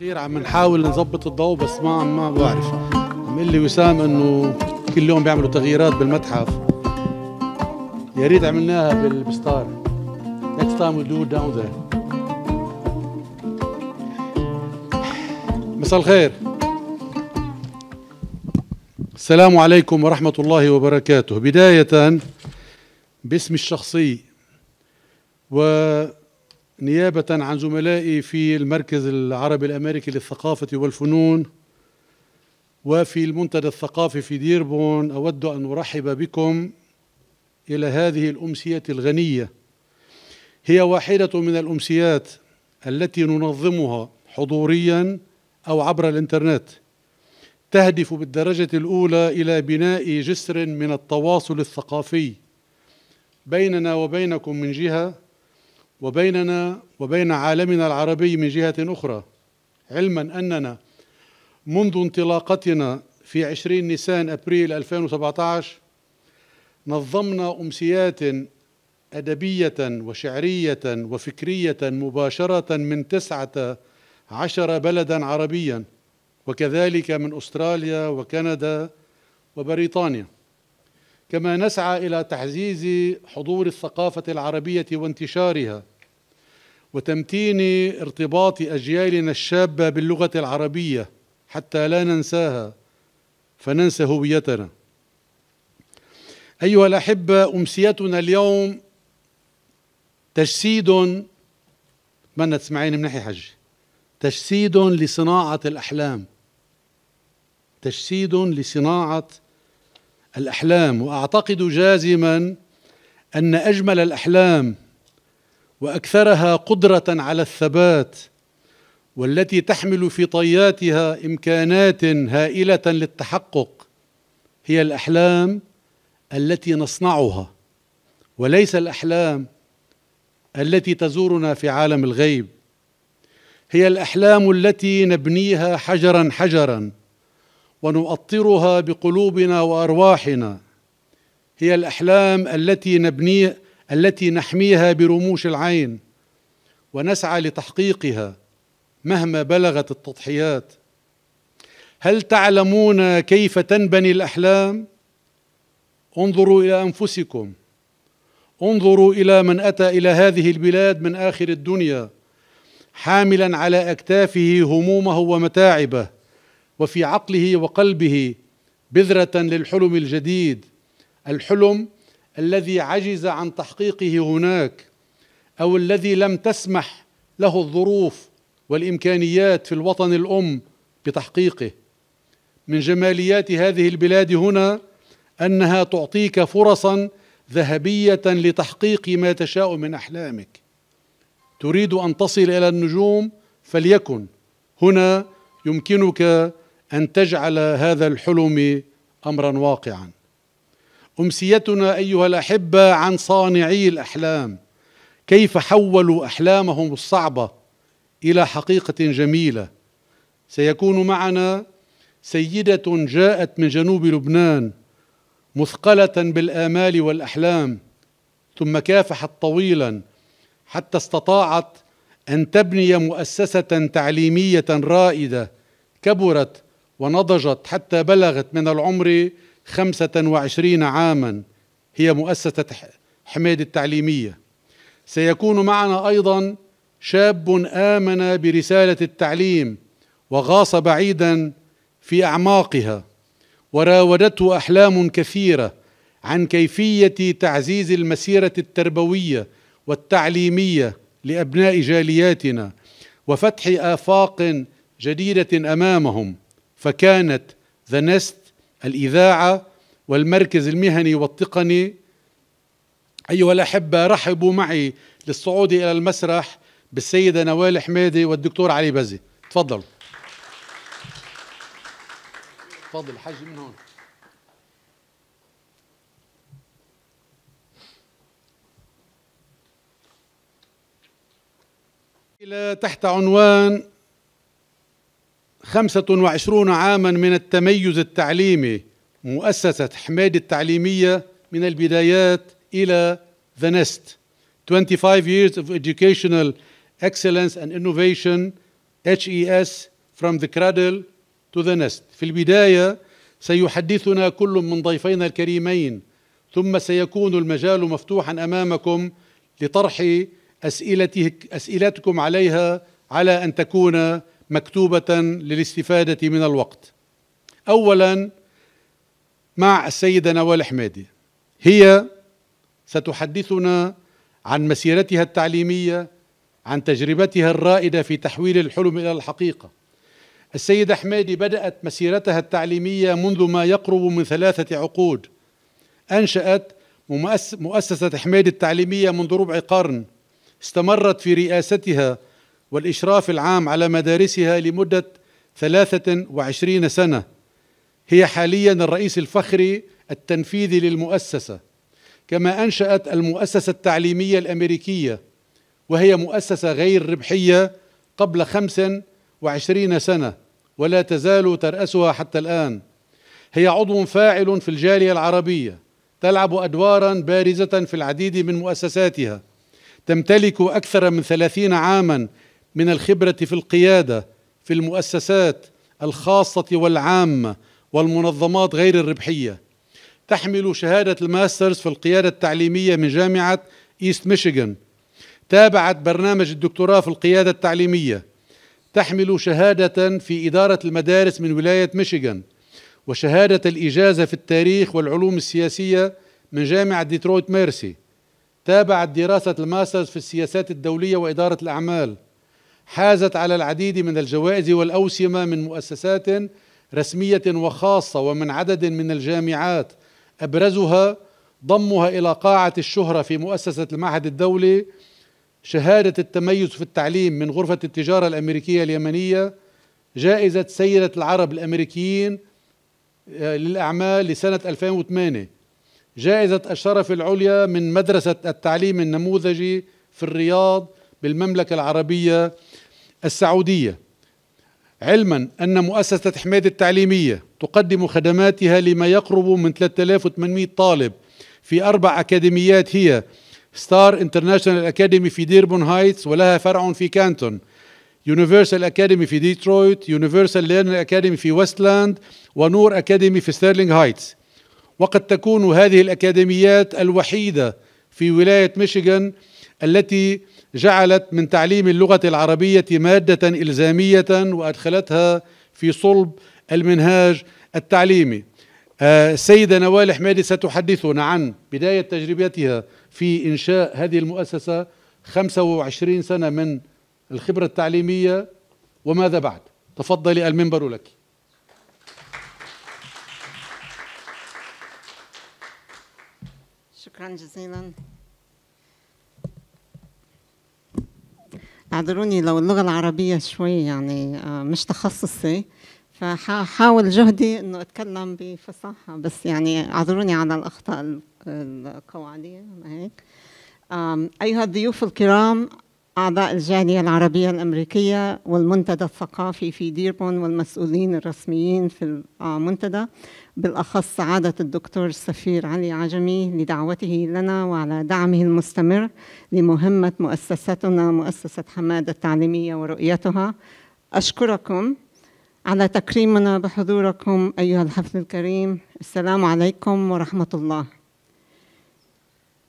كتير عم نحاول نظبط الضوء بس ما ما بعرف عم لي وسام انه كل يوم بيعملوا تغييرات بالمتحف يا ريت عملناها بالستار next time we'll do it down there مساء الخير السلام عليكم ورحمة الله وبركاته بداية باسم الشخصي و نيابة عن زملائي في المركز العربي الأمريكي للثقافة والفنون وفي المنتدى الثقافي في ديربون أود أن أرحب بكم إلى هذه الأمسية الغنية هي واحدة من الأمسيات التي ننظمها حضوريا أو عبر الإنترنت تهدف بالدرجة الأولى إلى بناء جسر من التواصل الثقافي بيننا وبينكم من جهة وبيننا وبين عالمنا العربي من جهة أخرى علما أننا منذ انطلاقتنا في 20 نيسان أبريل 2017 نظمنا أمسيات أدبية وشعرية وفكرية مباشرة من تسعة عشر بلدا عربيا وكذلك من أستراليا وكندا وبريطانيا كما نسعى إلى تعزيز حضور الثقافة العربية وانتشارها وتمتين ارتباط اجيالنا الشابه باللغه العربيه حتى لا ننساها فننسى هويتنا ايها الاحبه امسيتنا اليوم تجسيد اتمنى تسمعيني ناحيه حج تجسيد لصناعه الاحلام تجسيد لصناعه الاحلام واعتقد جازما ان اجمل الاحلام واكثرها قدره على الثبات والتي تحمل في طياتها امكانات هائله للتحقق هي الاحلام التي نصنعها وليس الاحلام التي تزورنا في عالم الغيب هي الاحلام التي نبنيها حجرا حجرا ونؤطرها بقلوبنا وارواحنا هي الاحلام التي نبنيها التي نحميها برموش العين ونسعى لتحقيقها مهما بلغت التضحيات هل تعلمون كيف تنبني الاحلام انظروا الى انفسكم انظروا الى من اتى الى هذه البلاد من اخر الدنيا حاملا على اكتافه همومه ومتاعبه وفي عقله وقلبه بذره للحلم الجديد الحلم الذي عجز عن تحقيقه هناك او الذي لم تسمح له الظروف والامكانيات في الوطن الام بتحقيقه من جماليات هذه البلاد هنا انها تعطيك فرصا ذهبيه لتحقيق ما تشاء من احلامك تريد ان تصل الى النجوم فليكن هنا يمكنك ان تجعل هذا الحلم امرا واقعا امسيتنا ايها الاحبه عن صانعي الاحلام كيف حولوا احلامهم الصعبه الى حقيقه جميله سيكون معنا سيده جاءت من جنوب لبنان مثقله بالامال والاحلام ثم كافحت طويلا حتى استطاعت ان تبني مؤسسه تعليميه رائده كبرت ونضجت حتى بلغت من العمر 25 عاما هي مؤسسة حميد التعليمية سيكون معنا أيضا شاب آمن برسالة التعليم وغاص بعيدا في أعماقها وراودته أحلام كثيرة عن كيفية تعزيز المسيرة التربوية والتعليمية لأبناء جالياتنا وفتح آفاق جديدة أمامهم فكانت The Nest الإذاعة والمركز المهني والتقني أيها الأحبة رحبوا معي للصعود إلى المسرح بالسيدة نوال حميدي والدكتور علي بزي تفضلوا تفضل حاج من هون تحت عنوان 25 عاما من التميز التعليمي مؤسسة حميد التعليمية من البدايات إلى The Nest 25 years of educational excellence and innovation HES from the cradle to the nest في البداية سيحدثنا كل من ضيفينا الكريمين ثم سيكون المجال مفتوحا أمامكم لطرح أسئلتكم عليها على أن تكون مكتوبة للاستفادة من الوقت أولا مع السيدة نوال حمادي هي ستحدثنا عن مسيرتها التعليمية عن تجربتها الرائدة في تحويل الحلم إلى الحقيقة السيدة حمادي بدأت مسيرتها التعليمية منذ ما يقرب من ثلاثة عقود أنشأت مؤسسة حمادي التعليمية منذ ربع قرن استمرت في رئاستها والإشراف العام على مدارسها لمدة 23 سنة هي حاليا الرئيس الفخري التنفيذي للمؤسسة كما أنشأت المؤسسة التعليمية الأمريكية وهي مؤسسة غير ربحية قبل 25 سنة ولا تزال ترأسها حتى الآن هي عضو فاعل في الجالية العربية تلعب أدوارا بارزة في العديد من مؤسساتها تمتلك أكثر من ثلاثين عاما من الخبره في القياده في المؤسسات الخاصه والعامه والمنظمات غير الربحيه تحمل شهاده الماسترز في القياده التعليميه من جامعه ايست ميشيغان تابعت برنامج الدكتوراه في القياده التعليميه تحمل شهاده في اداره المدارس من ولايه ميشيغان وشهاده الاجازه في التاريخ والعلوم السياسيه من جامعه ديترويت ميرسي تابعت دراسه الماسترز في السياسات الدوليه واداره الاعمال حازت على العديد من الجوائز والأوسمة من مؤسسات رسمية وخاصة ومن عدد من الجامعات أبرزها ضمها إلى قاعة الشهرة في مؤسسة المعهد الدولي شهادة التميز في التعليم من غرفة التجارة الأمريكية اليمنية جائزة سيدة العرب الأمريكيين آه، للأعمال لسنة 2008 جائزة الشرف العليا من مدرسة التعليم النموذجي في الرياض بالمملكة العربية السعودية علما أن مؤسسة حماد التعليمية تقدم خدماتها لما يقرب من 3800 طالب في أربع أكاديميات هي ستار انترناشونال أكاديمي في ديربون هايتس ولها فرع في كانتون يونيفرسال أكاديمي في ديترويت يونيفرسال ليرنر أكاديمي في ويستلاند ونور أكاديمي في ستيرلينغ هايتس وقد تكون هذه الأكاديميات الوحيدة في ولاية ميشيغان التي جعلت من تعليم اللغة العربية مادة إلزامية وأدخلتها في صلب المنهاج التعليمي السيدة آه، نوال حمادي ستحدثنا عن بداية تجربتها في إنشاء هذه المؤسسة 25 سنة من الخبرة التعليمية وماذا بعد تفضلي المنبر لك شكرا جزيلا اعذروني لو اللغه العربيه شوي يعني آه، مش تخصصي فحاول جهدي انه اتكلم بفصاحه بس يعني اعذروني على الاخطاء القواعديه هيك ايها الضيوف الكرام اعضاء الجاليه العربيه الامريكيه والمنتدى الثقافي في ديربون والمسؤولين الرسميين في المنتدى آه، بالأخص سعادة الدكتور السفير علي عجمي لدعوته لنا وعلى دعمه المستمر لمهمة مؤسستنا مؤسسة حمادة التعليمية ورؤيتها أشكركم على تكريمنا بحضوركم أيها الحفل الكريم السلام عليكم ورحمة الله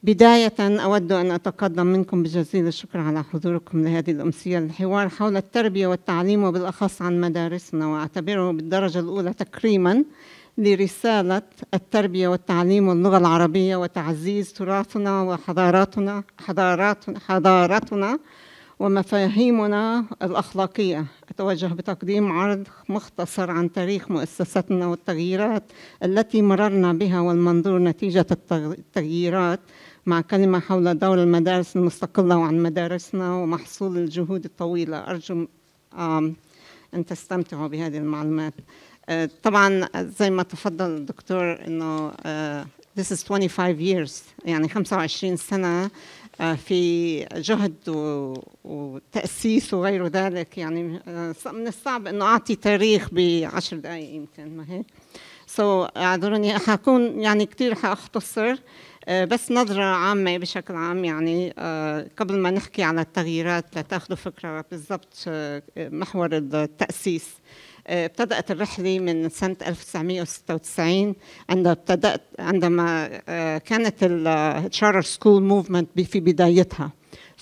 بداية أود أن أتقدم منكم بجزيل الشكر على حضوركم لهذه الأمسية الحوار حول التربية والتعليم وبالأخص عن مدارسنا وأعتبره بالدرجة الأولى تكريماً لرسالة التربية والتعليم واللغة العربية وتعزيز تراثنا وحضاراتنا حضارات حضارتنا ومفاهيمنا الأخلاقية أتوجه بتقديم عرض مختصر عن تاريخ مؤسستنا والتغييرات التي مررنا بها والمنظور نتيجة التغييرات مع كلمة حول دور المدارس المستقلة وعن مدارسنا ومحصول الجهود الطويلة أرجو أن تستمتعوا بهذه المعلومات آه، طبعا زي ما تفضل الدكتور انه آه، this is 25 years يعني 25 سنه آه، في جهد وتاسيس وغير ذلك يعني من الصعب انه اعطي تاريخ بعشر دقائق يمكن ما هيك سو so, اعذروني حكون يعني كثير حاختصر بس نظرة عامة بشكل عام يعني قبل ما نحكي على التغييرات لتاخذوا فكرة بالضبط محور التأسيس آه، ابتدأت الرحلة من سنة 1996 عندما ابتدأت عندما آه، كانت التشارتر سكول موفمنت في بدايتها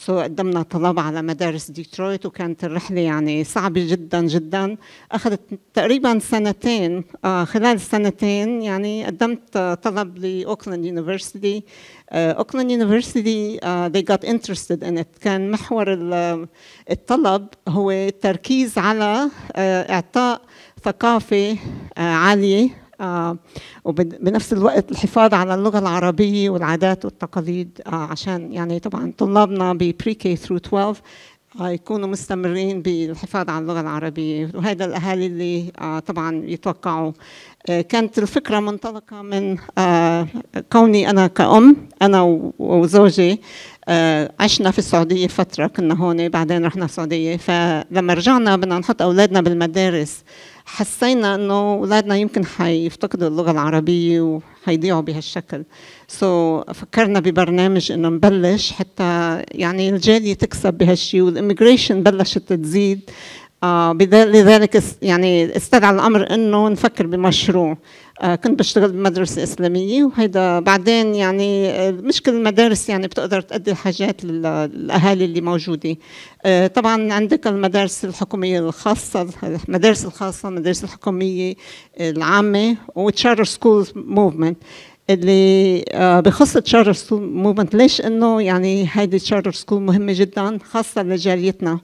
سو قدمنا طلب على مدارس ديترويت وكانت الرحلة يعني صعبة جدا جدا أخذت تقريبا سنتين آه، خلال السنتين يعني قدمت طلب لأوكلاند يونيفرسيتي آه، أوكلاند يونيفرسيتي آه، they got interested in it كان محور الطلب هو التركيز على إعطاء ثقافة عالية آه، وبنفس الوقت الحفاظ على اللغة العربية والعادات والتقاليد آه، عشان يعني طبعا طلابنا ببري كي ثرو 12 يكونوا مستمرين بالحفاظ على اللغة العربية وهذا الأهالي اللي آه، طبعا يتوقعوا كانت الفكرة منطلقة من كوني أنا كأم أنا وزوجي عشنا في السعودية فترة كنا هون بعدين رحنا السعودية فلما رجعنا بدنا نحط أولادنا بالمدارس حسينا انه اولادنا يمكن حيفتقدوا اللغه العربيه وحيضيعوا بهالشكل سو so, فكرنا ببرنامج انه نبلش حتى يعني الجاليه تكسب بهالشيء والاميجريشن بلشت تزيد آه لذلك يعني استدعى الامر انه نفكر بمشروع آه، كنت بشتغل بمدرسه اسلاميه وهيدا بعدين يعني آه، مش كل المدارس يعني بتقدر تأدي الحاجات للاهالي اللي موجوده آه، طبعا عندك المدارس الحكوميه الخاصه المدارس الخاصه المدارس الحكوميه العامه وتشارتر سكولز موفمنت اللي بخص تشارتر سكول موفمنت ليش انه يعني هيدي تشارتر سكول مهمه جدا خاصه لجاليتنا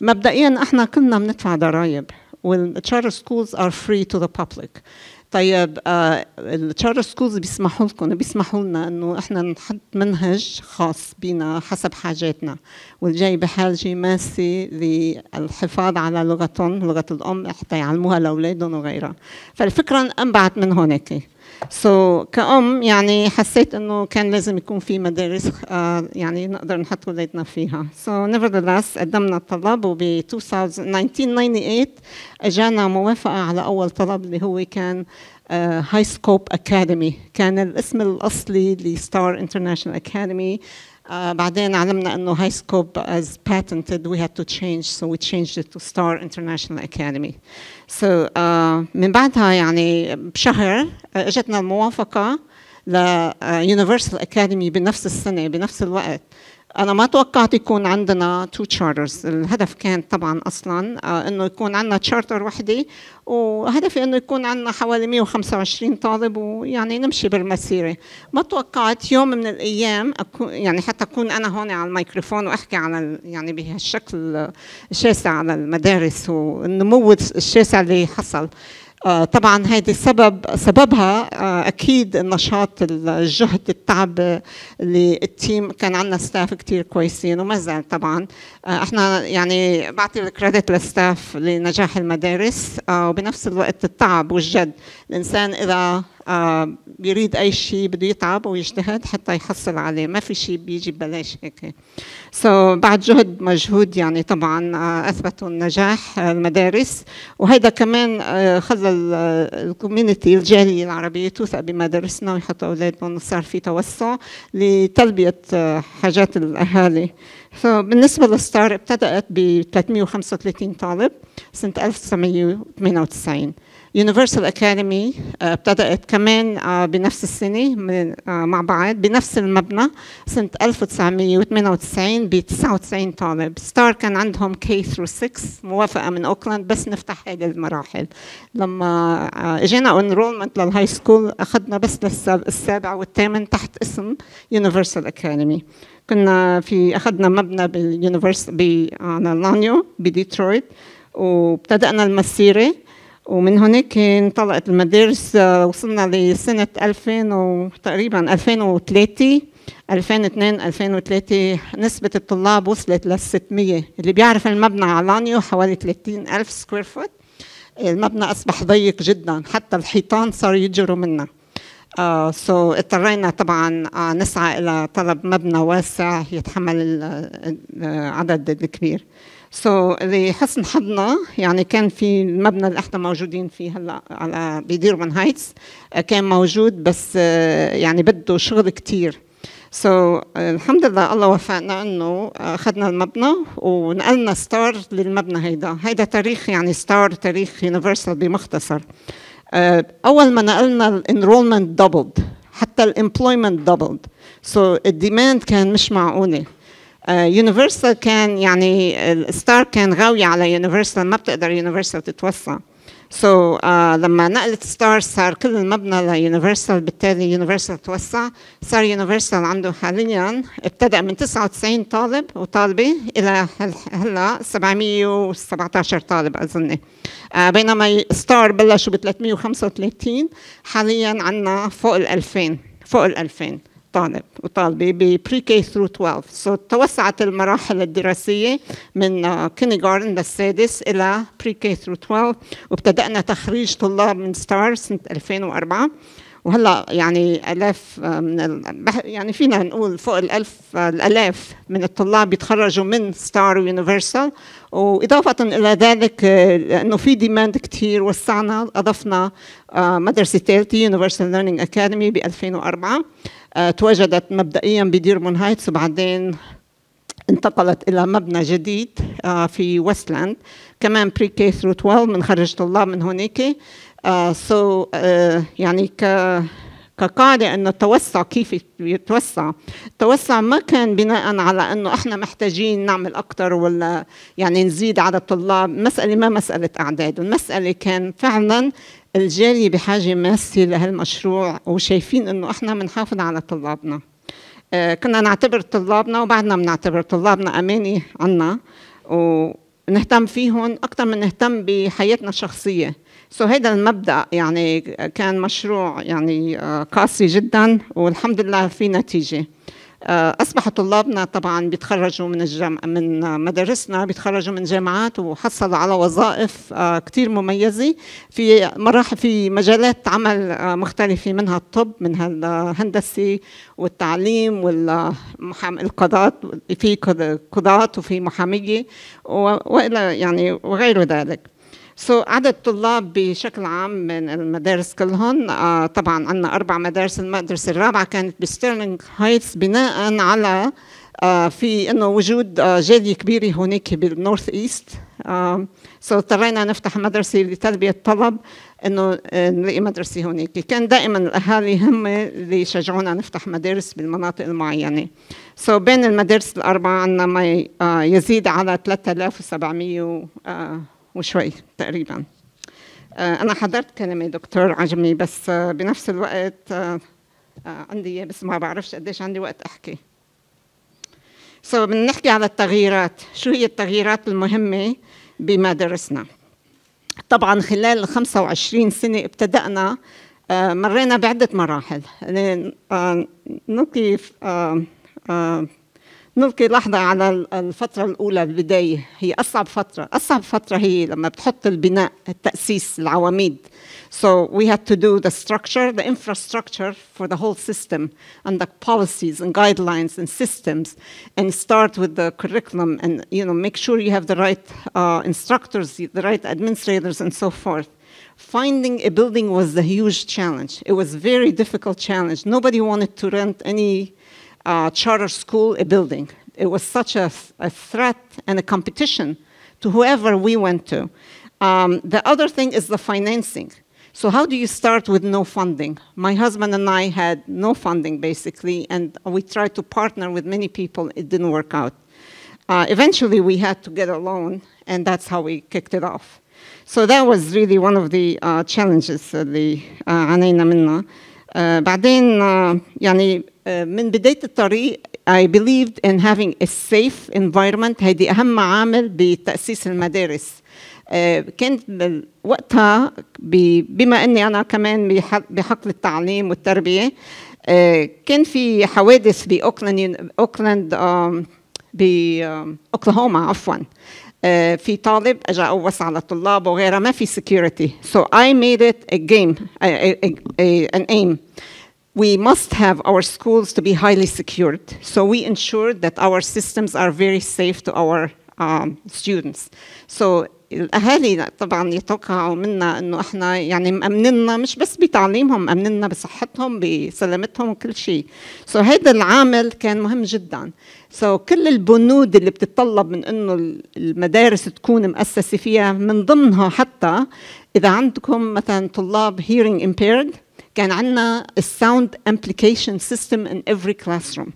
مبدئيا احنا كنا بندفع ضرائب والتشارتر سكولز ار فري تو ذا بابليك طيب آه، التشارتر سكولز بيسمحوا لكم بيسمحوا لنا انه احنا نحط منهج خاص بينا حسب حاجاتنا والجاي بحاجه ماسه للحفاظ على لغتهم لغه الام حتى يعلموها لاولادهم وغيرها فالفكره انبعت من هناك سو so, كأم يعني حسيت انه كان لازم يكون في مدارس uh, يعني نقدر نحط ولادنا فيها سو so, nevertheless قدمنا الطلب وب 1998 اجانا موافقه على اول طلب اللي هو كان هاي سكوب اكاديمي كان الاسم الاصلي لستار انترناشونال اكاديمي آه، بعدين علمنا انه هاي سكوب از باتنتد وي هاد تو تشينج سو وي تشينج ات تو ستار انترناشونال اكاديمي سو من بعدها يعني بشهر اجتنا الموافقه ل يونيفرسال آه، اكاديمي بنفس السنه بنفس الوقت انا ما توقعت يكون عندنا تو تشارترز الهدف كان طبعا اصلا آه، انه يكون عندنا تشارتر وحده وهدفي انه يكون عندنا حوالي 125 طالب ويعني نمشي بالمسيره ما توقعت يوم من الايام أكون يعني حتى اكون انا هون على الميكروفون واحكي عن يعني بهالشكل آه، الشاسع على المدارس والنمو الشاسع اللي حصل آه، طبعا هذه سبب سببها آه، اكيد النشاط الجهد التعب اللي التيم كان عندنا ستاف كتير كويسين وما زال طبعا آه، احنا يعني بعطي الكريدت للستاف لنجاح المدارس وبنفس الوقت التعب والجد الانسان اذا بيريد آه، اي شيء بده يتعب ويجتهد حتى يحصل عليه ما في شيء بيجي ببلاش هيك سو so بعد جهد مجهود يعني طبعا آه، اثبتوا النجاح آه، المدارس وهيدا كمان خلى الكوميونتي الجاليه العربيه توثق بمدارسنا ويحطوا اولادهم وصار في توسع لتلبيه حاجات الاهالي سو بالنسبه للستار ابتدات ب 335 طالب سنه 1998 يونيفرسال اكاديمي uh, ابتدات كمان uh, بنفس السنه uh, مع بعض بنفس المبنى سنه 1998 ب 99 طالب ستار كان عندهم كي ثرو 6 موافقه من اوكلاند بس نفتح هذه المراحل لما اجينا انرولمنت للهاي سكول اخذنا بس للسابع والثامن تحت اسم يونيفرسال اكاديمي كنا في اخذنا مبنى باليونيفرس على بديترويت وابتدانا المسيره ومن هناك انطلقت المدارس آه، وصلنا لسنة 2000 وتقريبا 2003 2002 2003 نسبة الطلاب وصلت لل 600 اللي بيعرف المبنى علانيو حوالي 30 ألف سكوير فوت المبنى أصبح ضيق جدا حتى الحيطان صار يجروا منه سو آه، so, اضطرينا طبعا آه، نسعى الى طلب مبنى واسع يتحمل العدد آه، الكبير سو so, لحسن حظنا يعني كان في المبنى اللي احنا موجودين فيه هلا على بديرمن هايتس كان موجود بس يعني بده شغل كتير سو so, الحمد لله الله وفقنا انه اخذنا المبنى ونقلنا ستار للمبنى هيدا هيدا تاريخ يعني ستار تاريخ يونيفرسال بمختصر آه، اول ما نقلنا الانرولمنت دبلد حتى الامبلويمنت دبلد سو الديماند كان مش معقوله يونيفرسال آه، uh, كان يعني الستار كان غاوية على يونيفرسال ما بتقدر يونيفرسال تتوسع uh, So uh, لما نقلت ستار صار كل المبنى ليونيفرسال بالتالي يونيفرسال توسع صار يونيفرسال عنده حاليا ابتدأ من 99 طالب وطالبة إلى هلا 717 طالب أظن uh, بينما ستار بلشوا ب 335 حاليا عندنا فوق ال 2000 فوق ال 2000 الطالب وطالبه ببري كي ثرو 12 سو so, توسعت المراحل الدراسيه من كينيغارتن آه، للسادس الى بري كي ثرو 12 وابتدانا تخريج طلاب من ستار سنه 2004 وهلا يعني الاف آه، من ال... يعني فينا نقول فوق الالف آه، الالاف من الطلاب بيتخرجوا من ستار ويونيفرسال واضافه الى ذلك انه في ديماند كثير وسعنا اضفنا مدرسه ثالثه يونيفرسال ليرنينج اكاديمي ب 2004 آه، تواجدت مبدئيا بدير مون هايتس وبعدين انتقلت إلى مبنى جديد آه، في ويستلاند كمان بري كي ثرو 12 من خرج طلاب من هونيك سو آه، يعني ك كقاعدة أن التوسع كيف يتوسع التوسع ما كان بناء على أنه إحنا محتاجين نعمل أكثر ولا يعني نزيد عدد الطلاب مسألة ما مسألة أعداد المسألة كان فعلا الجالية بحاجة ماسة لهالمشروع وشايفين أنه إحنا بنحافظ على طلابنا آه، كنا نعتبر طلابنا وبعدنا بنعتبر طلابنا أمانة عنا ونهتم فيهم أكثر من نهتم بحياتنا الشخصية سو so هيدا المبدا يعني كان مشروع يعني آه، قاسي جدا والحمد لله في نتيجه آه، اصبح طلابنا طبعا بيتخرجوا من الجم... من مدارسنا بيتخرجوا من جامعات وحصلوا على وظائف آه، كثير مميزه في مراحل في مجالات عمل مختلفه منها الطب منها الهندسه والتعليم والقضاء في قضاة وفي محاميه والى يعني وغير ذلك سو so, عدد الطلاب بشكل عام من المدارس كلهم آه, طبعا عندنا اربع مدارس المدرسه الرابعه كانت بستيرلينغ هايتس بناء على آه, في انه وجود آه, جاليه كبيره هناك بالنورث ايست سو آه، اضطرينا نفتح مدرسه لتلبيه الطلب انه آه، نلاقي مدرسه هناك كان دائما الاهالي هم اللي يشجعونا نفتح مدارس بالمناطق المعينه سو so, بين المدارس الاربعه عندنا ما آه، يزيد على 3700 وشوي تقريبا آه، أنا حضرت كلمه دكتور عجمي بس آه، بنفس الوقت آه، عندي بس ما بعرفش قديش عندي وقت أحكي سو so, بنحكي على التغييرات شو هي التغييرات المهمة بمدارسنا طبعا خلال 25 سنة ابتدأنا مرينا بعدة مراحل نلقي يعني، نلقي لحظة على الفترة الأولى البداية هي أصعب فترة أصعب فترة هي لما بتحط البناء التأسيس العواميد So we had to do the structure, the infrastructure for the whole system, and the policies and guidelines and systems, and start with the curriculum and you know make sure you have the right uh, instructors, the right administrators, and so forth. Finding a building was a huge challenge. It was a very difficult challenge. Nobody wanted to rent any uh, charter school a building. It was such a, a, threat and a competition to whoever we went to. Um, the other thing is the financing. So how do you start with no funding? My husband and I had no funding, basically, and we tried to partner with many people. It didn't work out. Uh, eventually, we had to get a loan, and that's how we kicked it off. So that was really one of the uh, challenges The uh, عانينا منها. Uh, بعدين uh, آه، من بدايه الطريق I believed in having a safe environment هذه اهم عامل بتاسيس المدارس آه، كانت وقتها بما اني انا كمان بحقل التعليم والتربيه آه، كان في حوادث باوكلاند اوكلاند باوكلاهوما عفوا في طالب اجى قوص على طلابه وغيرها ما في سكيورتي سو اي ميد ات ا جيم an aim we must have our schools to be highly secured. So we ensure that our systems are very safe to our um, students. So الاهالي طبعا يتوقعوا منا انه احنا يعني مامننا مش بس بتعليمهم مامننا بصحتهم بسلامتهم وكل شيء سو so هيدا العامل كان مهم جدا سو so كل البنود اللي بتتطلب من انه المدارس تكون مؤسسه فيها من ضمنها حتى اذا عندكم مثلا طلاب hearing impaired كان عندنا الساوند امبليكيشن سيستم ان افري كلاس روم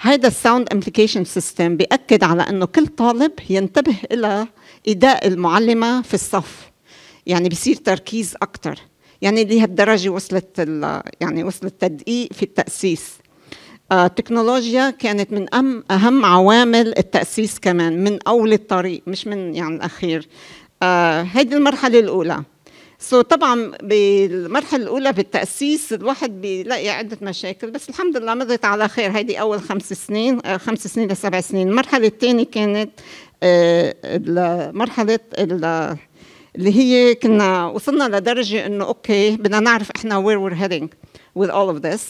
هذا الساوند امبليكيشن سيستم بياكد على انه كل طالب ينتبه الى اداء المعلمه في الصف يعني بصير تركيز اكثر يعني لهالدرجه وصلت يعني وصل التدقيق في التاسيس التكنولوجيا آه، كانت من أم أهم عوامل التأسيس كمان من أول الطريق مش من يعني الأخير آه، هيدي المرحلة الأولى سو so, طبعا بالمرحله الاولى بالتاسيس الواحد بيلاقي عده مشاكل بس الحمد لله مضت على خير هيدي اول خمس سنين آه، خمس سنين لسبع سنين المرحله الثانيه كانت آه، مرحله اللي هي كنا وصلنا لدرجه انه اوكي بدنا نعرف احنا وير وير هيدينج with all of this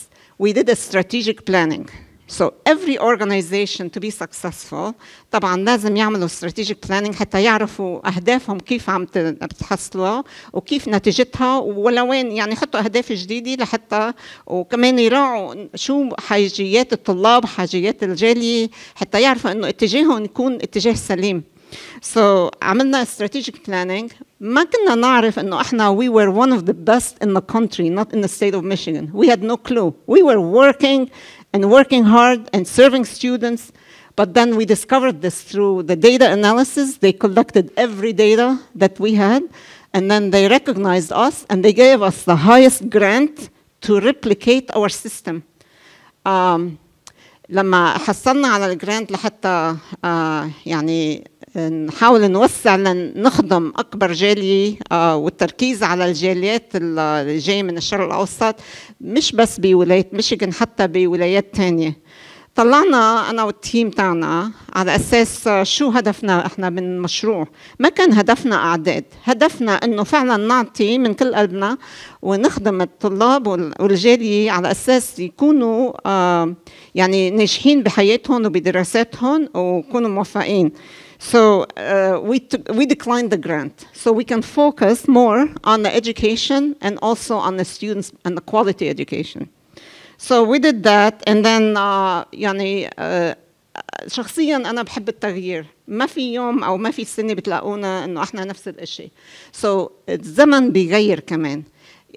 we did a strategic planning So every organization to be successful طبعا لازم يعملوا strategic planning حتى يعرفوا أهدافهم كيف عم بتحصلها وكيف نتيجتها ولوين يعني يحطوا أهداف جديدة لحتى وكمان يراعوا شو حاجيات الطلاب حاجيات الجالية حتى يعرفوا إنه اتجاههم يكون اتجاه سليم So عملنا strategic planning ما كنا نعرف انه احنا we were one of the best in the country not in the state of Michigan we had no clue we were working and working hard and serving students but then we discovered this through the data analysis they collected every data that we had and then they recognized us and they gave us the highest grant to replicate our system um, لما حصلنا على الجرانت لحتى uh, يعني نحاول نوسع لنخدم اكبر جاليه آه، والتركيز على الجاليات اللي جايه من الشرق الاوسط مش بس بولايه ميشيغان حتى بولايات ثانيه طلعنا انا والتيم تاعنا على اساس شو هدفنا احنا من المشروع ما كان هدفنا اعداد هدفنا انه فعلا نعطي من كل قلبنا ونخدم الطلاب والجاليه على اساس يكونوا آه، يعني ناجحين بحياتهم وبدراساتهم ويكونوا موفقين So uh, we, we declined the grant. So we can focus more on the education and also on the students and the quality education. So we did that and then uh, يعني uh, شخصيا انا بحب التغيير ما في يوم او ما في سنه بتلاقونا انه احنا نفس الإشي. so, الزمن بيغير كمان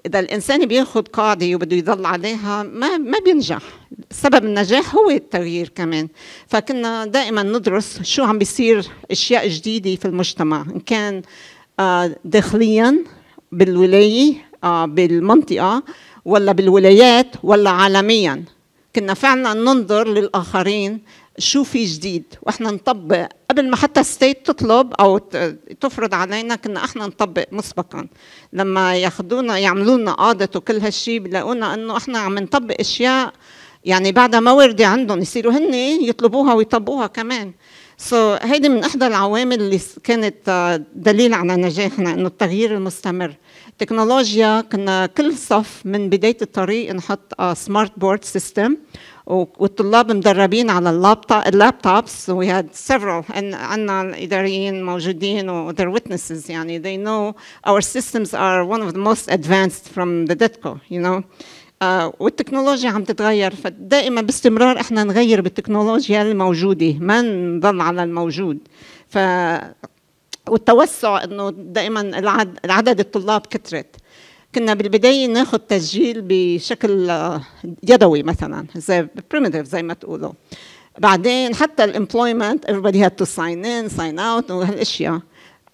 اذا الانسان بياخذ قاعده وبده يضل عليها ما ما بينجح سبب النجاح هو التغيير كمان فكنا دائما ندرس شو عم بيصير اشياء جديده في المجتمع ان كان آه، داخليا بالولايه آه، بالمنطقه ولا بالولايات ولا عالميا كنا فعلا ننظر للاخرين شو في جديد واحنا نطبق قبل ما حتى الستيت تطلب او تفرض علينا كنا احنا نطبق مسبقا لما ياخذونا يعملوا لنا اودت وكل هالشيء بلاقونا انه احنا عم نطبق اشياء يعني بعدها ما وردي عندهم يصيروا هن يطلبوها ويطبقوها كمان سو so, هيدي من احدى العوامل اللي كانت آه، دليل على نجاحنا انه التغيير المستمر تكنولوجيا كنا كل صف من بدايه الطريق نحط سمارت بورد سيستم والطلاب مدربين على اللابتوب اللابتوبس وي هاد سيفرال عندنا الاداريين موجودين و they're يعني they know our systems are one of the most advanced from the ديتكو you know Uh, والتكنولوجيا عم تتغير فدائما باستمرار احنا نغير بالتكنولوجيا الموجوده ما نضل على الموجود ف والتوسع انه دائما العدد الطلاب كثرت كنا بالبدايه ناخذ تسجيل بشكل آه، يدوي مثلا زي بريمتيف زي ما تقولوا بعدين حتى الامبلويمنت everybody had to sign in sign out وهالاشياء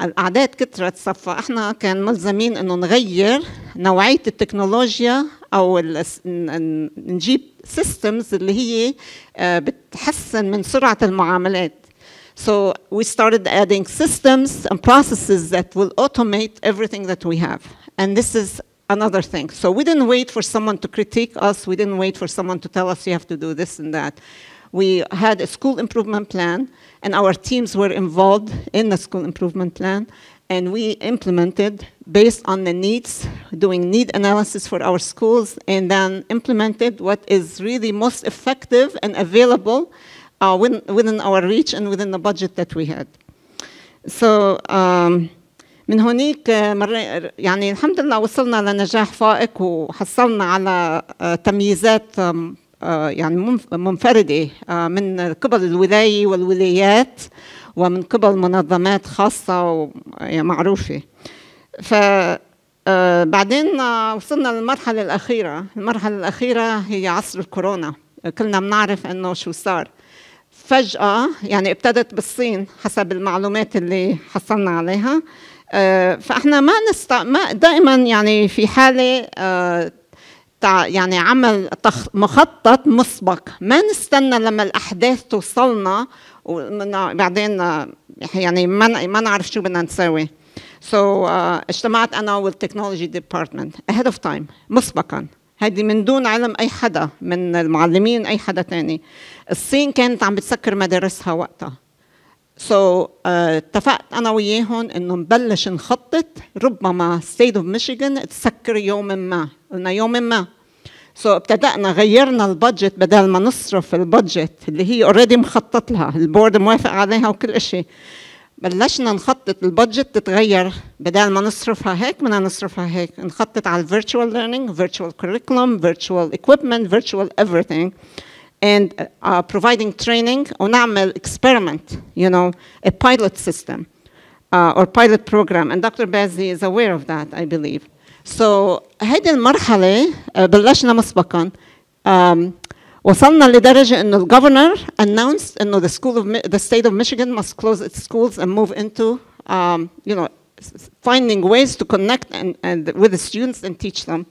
الاعداد كثرت صفى احنا كان ملزمين انه نغير نوعيه التكنولوجيا او نجيب سيستمز اللي هي آه، بتحسن من سرعه المعاملات So we started adding systems and processes that will automate everything that we have. And this is another thing. So we didn't wait for someone to critique us. We didn't wait for someone to tell us you have to do this and that. We had a school improvement plan, and our teams were involved in the school improvement plan, and we implemented based on the needs, doing need analysis for our schools, and then implemented what is really most effective and available uh, within, within, our reach and within the budget that we had. So. Um, من هونيك آه، يعني الحمد لله وصلنا لنجاح فائق وحصلنا على آه، تمييزات آه، يعني منفردة من قبل الولاية والولايات ومن قبل منظمات خاصة ومعروفة يعني ف بعدين وصلنا للمرحلة الأخيرة المرحلة الأخيرة هي عصر الكورونا كلنا بنعرف أنه شو صار فجأة يعني ابتدت بالصين حسب المعلومات اللي حصلنا عليها آه، فاحنا ما نست ما دائما يعني في حاله آه، يعني عمل مخطط مسبق ما نستنى لما الاحداث توصلنا وبعدين آه، يعني ما ما نعرف شو بدنا نسوي سو so, uh, اجتمعت انا والتكنولوجي ديبارتمنت ahead اوف تايم مسبقا هذه من دون علم اي حدا من المعلمين اي حدا تاني الصين كانت عم بتسكر مدارسها وقتها سو so, uh, اتفقت انا وياهم انه نبلش نخطط ربما ستيت اوف ميشيغان تسكر يوم ما قلنا يوم ما سو so, ابتدأنا غيرنا البادجت بدل ما نصرف البادجت اللي هي اوريدي مخطط لها البورد موافق عليها وكل شيء بلشنا نخطط البادجت تتغير بدل ما نصرفها هيك بدنا نصرفها هيك نخطط على الفيرتشوال ليرنينج فيرتشوال كوريكولم فيرتشوال ايكويبمنت فيرتشوال everything and uh, providing training on AML experiment, you know, a pilot system uh, or pilot program. And Dr. Bazzi is aware of that, I believe. So the المرحلة uh, بلشنا مسبقا um, وصلنا لدرجة إنه the governor announced إنه the school of the state of Michigan must close its schools and move into um, you know finding ways to connect and, and with the students and teach them.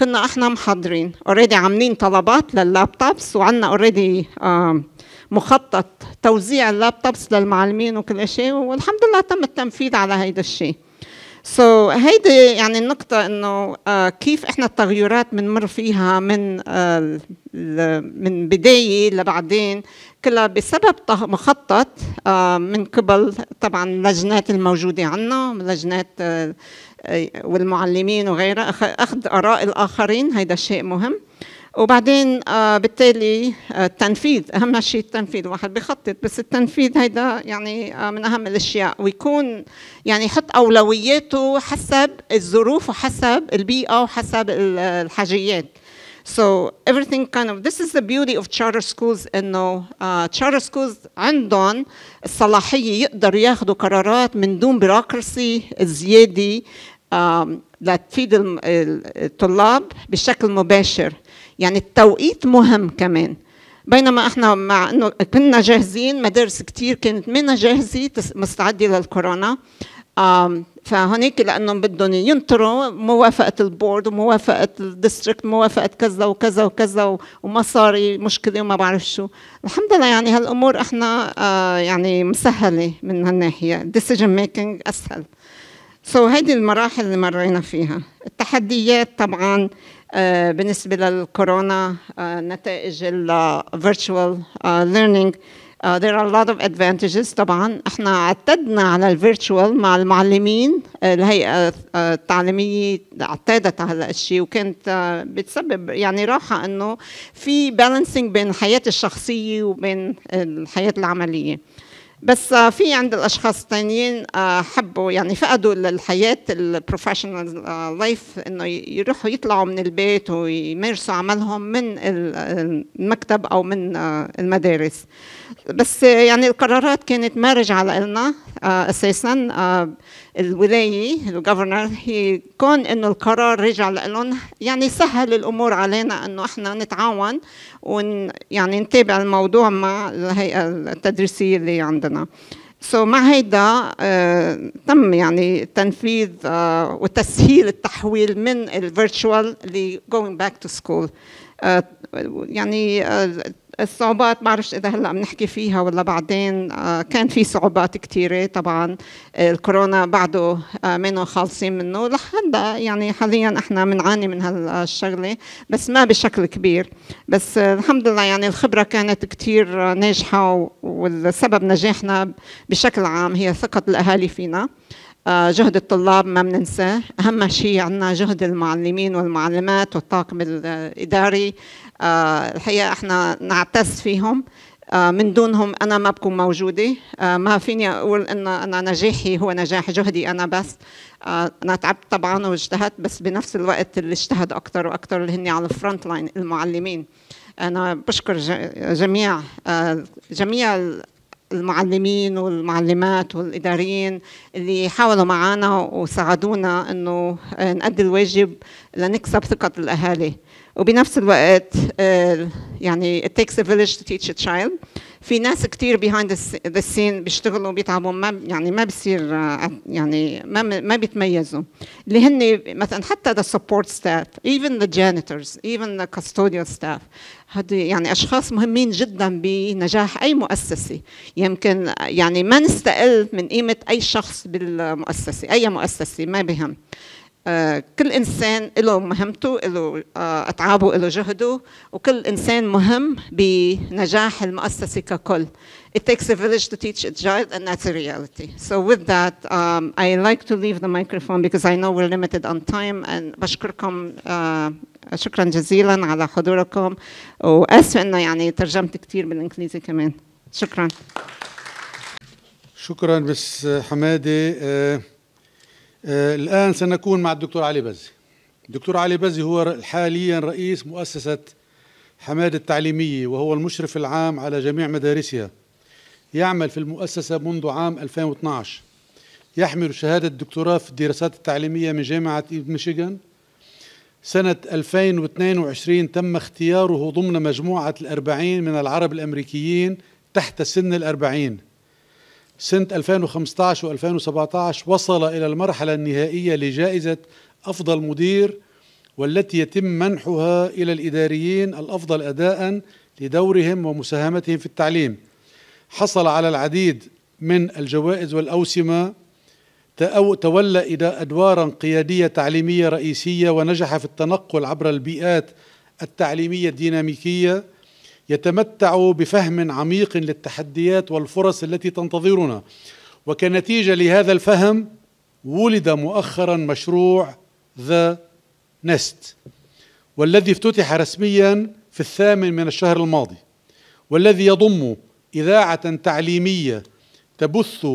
كنا احنا محضرين اوريدي عاملين طلبات لللابتوبس وعندنا اوريدي مخطط توزيع اللابتوبس للمعلمين وكل شيء والحمد لله تم التنفيذ على هيدا الشيء سو so, هيدي يعني النقطة إنه آه, كيف إحنا التغيرات بنمر فيها من آه, من بداية لبعدين كلها بسبب مخطط آه, من قبل طبعا اللجنات الموجودة عنا لجنات آه، والمعلمين وغيره أخذ آراء الآخرين هيدا شيء مهم وبعدين آه، بالتالي آه، التنفيذ أهم شيء التنفيذ الواحد بخطط بس التنفيذ هيدا يعني آه، من أهم الأشياء ويكون يعني يحط أولوياته حسب الظروف وحسب البيئة وحسب الحاجيات So everything kind of this is the beauty of charter schools انه uh, charter schools عندهم الصلاحيه يقدروا ياخذوا قرارات من دون بيروقراسي زياده لتفيد الطلاب بشكل مباشر يعني التوقيت مهم كمان بينما احنا مع انه كنا جاهزين مدارس كتير كانت منا جاهزه مستعده للكورونا فهونيك لانهم بدهم ينطروا موافقه البورد وموافقه الديستريكت موافقه كذا وكذا وكذا ومصاري مشكله وما بعرف شو الحمد لله يعني هالامور احنا يعني مسهله من هالناحيه decision ميكينج اسهل سو so, هيدي المراحل اللي مرينا فيها التحديات طبعا آه، بالنسبة للكورونا آه، نتائج ال virtual آه، learning there are a lot of advantages طبعا احنا اعتدنا على virtual مع المعلمين الهيئه التعليميه اعتادت على هالشيء وكانت بتسبب يعني راحه انه في بالانسنج بين الحياة الشخصيه وبين الحياه العمليه بس آه، في عند الاشخاص الثانيين آه، حبوا يعني فقدوا الحياه البروفيشنال آه، لايف انه يروحوا يطلعوا من البيت ويمارسوا عملهم من المكتب او من المدارس بس يعني القرارات كانت ما رجع لنا اساسا الولايه الجفرنر هي كون انه القرار رجع لهم يعني سهل الامور علينا انه احنا نتعاون ون يعني نتابع الموضوع مع الهيئه التدريسيه اللي عندنا سو so مع هيدا آه تم يعني تنفيذ آه وتسهيل التحويل من الفيرتشوال ل going back to school آه، يعني آه، الصعوبات بعرفش اذا هلا بنحكي فيها ولا بعدين آه، كان في صعوبات كثيره طبعا الكورونا بعده آه، منه خالصين منه لحد يعني حاليا احنا بنعاني من هالشغله بس ما بشكل كبير بس آه، الحمد لله يعني الخبره كانت كثير ناجحه والسبب نجاحنا بشكل عام هي ثقه الاهالي فينا آه، جهد الطلاب ما بننساه أهم شيء عندنا جهد المعلمين والمعلمات والطاقم الإداري آه، الحقيقة احنا نعتز فيهم آه، من دونهم أنا ما بكون موجودة ما فيني أقول أن أنا نجاحي هو نجاح جهدي أنا بس أنا تعبت طبعا واجتهدت بس بنفس الوقت اللي اجتهد أكثر وأكثر اللي هن على الفرونت لاين المعلمين أنا بشكر جميع جميع المعلمين والمعلمات والإداريين اللي حاولوا معنا وساعدونا أنه نأدي الواجب لنكسب ثقة الأهالي وبنفس الوقت آه، يعني it takes a village to teach a child في ناس كتير بيهايند ذا سين بيشتغلوا بيتعبوا ما يعني ما بصير آه، يعني ما ما بيتميزوا اللي هن مثلا حتى ذا سبورت ستاف ايفن ذا janitors ايفن ذا custodial ستاف هدول يعني اشخاص مهمين جدا بنجاح اي مؤسسه يمكن آه، يعني ما نستقل من قيمه اي شخص بالمؤسسه اي مؤسسه ما بهم آه، كل انسان له مهمته له آه، اتعابه له جهده وكل انسان مهم بنجاح المؤسسه ككل it takes a village to teach a child and that's a reality so with that um, I like to leave the microphone because I know we're limited on time and بشكركم uh, شكرا جزيلا على حضوركم واسف انه يعني ترجمت كثير بالانجليزي كمان شكرا شكرا بس حماده آه، الآن سنكون مع الدكتور علي بزي الدكتور علي بزي هو حاليا رئيس مؤسسة حماد التعليمية وهو المشرف العام على جميع مدارسها يعمل في المؤسسة منذ عام 2012 يحمل شهادة دكتوراه في الدراسات التعليمية من جامعة ميشيغان سنة 2022 تم اختياره ضمن مجموعة الأربعين من العرب الأمريكيين تحت سن الأربعين سنة 2015 و2017 وصل إلى المرحلة النهائية لجائزة أفضل مدير والتي يتم منحها إلى الإداريين الأفضل أداء لدورهم ومساهمتهم في التعليم حصل على العديد من الجوائز والأوسمة تولى أدوارا قيادية تعليمية رئيسية ونجح في التنقل عبر البيئات التعليمية الديناميكية يتمتع بفهم عميق للتحديات والفرص التي تنتظرنا وكنتيجه لهذا الفهم ولد مؤخرا مشروع ذا نست والذي افتتح رسميا في الثامن من الشهر الماضي والذي يضم اذاعه تعليميه تبث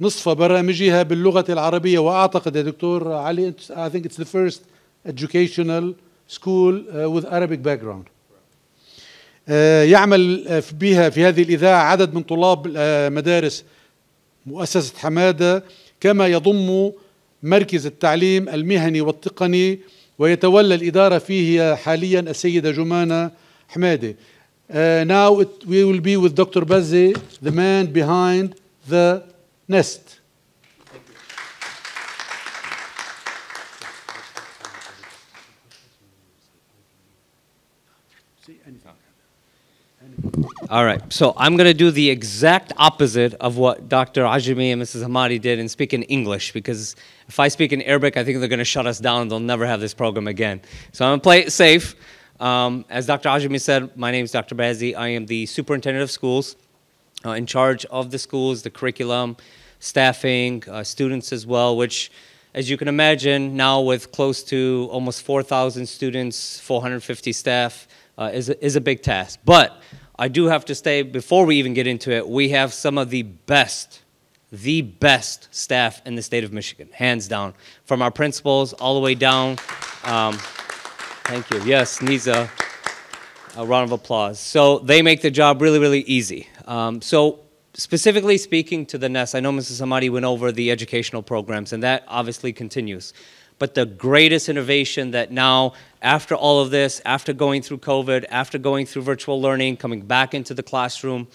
نصف برامجها باللغه العربيه واعتقد يا دكتور علي I think it's the first educational school uh, with Arabic background آه، يعمل آه، بها في هذه الإذاعة عدد من طلاب آه، مدارس مؤسسة حمادة كما يضم مركز التعليم المهني والتقني ويتولى الإدارة فيه حاليا السيدة جمانة حمادة Uh, now it, we will be with Dr. Bazzi, the man behind the nest. All right, so I'm going to do the exact opposite of what Dr. Ajami and Mrs. Hamadi did and speak in English because if I speak in Arabic, I think they're going to shut us down. They'll never have this program again. So I'm going to play it safe. Um, as Dr. Ajami said, my name is Dr. Bazi. I am the superintendent of schools, uh, in charge of the schools, the curriculum, staffing, uh, students as well, which as you can imagine, now with close to almost 4,000 students, 450 staff, uh, is, a, is a big task. But I do have to say, before we even get into it, we have some of the best, the best staff in the state of Michigan, hands down, from our principals all the way down. Um, thank you. Yes, Nisa, a, round of applause. So they make the job really, really easy. Um, so specifically speaking to the nest, I know Mrs. Samadi went over the educational programs, and that obviously continues. But the greatest innovation that now after all of this, after going through COVID, after going through virtual learning, coming back into the classroom,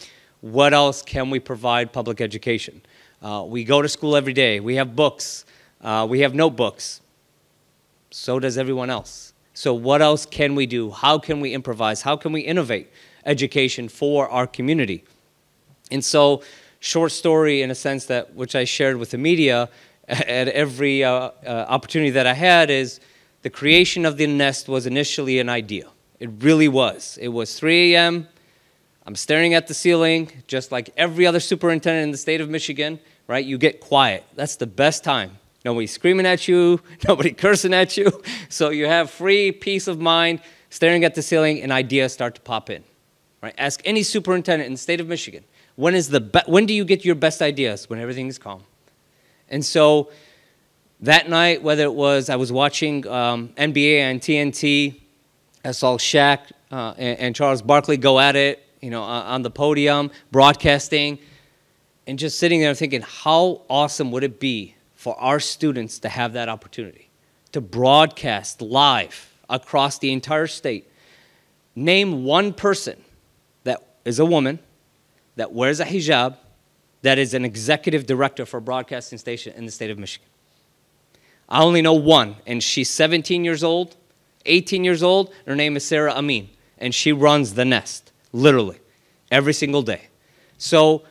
what else can we provide public education? Uh, we go to school every day. We have books. Uh, we have notebooks. So does everyone else. So what else can we do? How can we improvise? How can we innovate education for our community? And so short story in a sense that which I shared with the media at every uh, uh, opportunity that I had is – the creation of the nest was initially an idea. It really was. It was 3 a.m. I'm staring at the ceiling, just like every other superintendent in the state of Michigan, right? You get quiet. That's the best time. Nobody's screaming at you, nobody cursing at you. So you have free peace of mind, staring at the ceiling, and ideas start to pop in. Right? Ask any superintendent in the state of Michigan, when, is the when do you get your best ideas? When everything is calm. And so that night, whether it was I was watching um, NBA and TNT, I saw Shaq uh, and, and, Charles Barkley go at it, you know, on the podium, broadcasting, and just sitting there thinking, how awesome would it be for our students to have that opportunity to broadcast live across the entire state? Name one person that is a woman, that wears a hijab, that is an executive director for a broadcasting station in the state of Michigan. I only know one, and she's 17 years old, 18 years old. Her name is Sarah Amin, and she runs the nest, literally, every single day. So,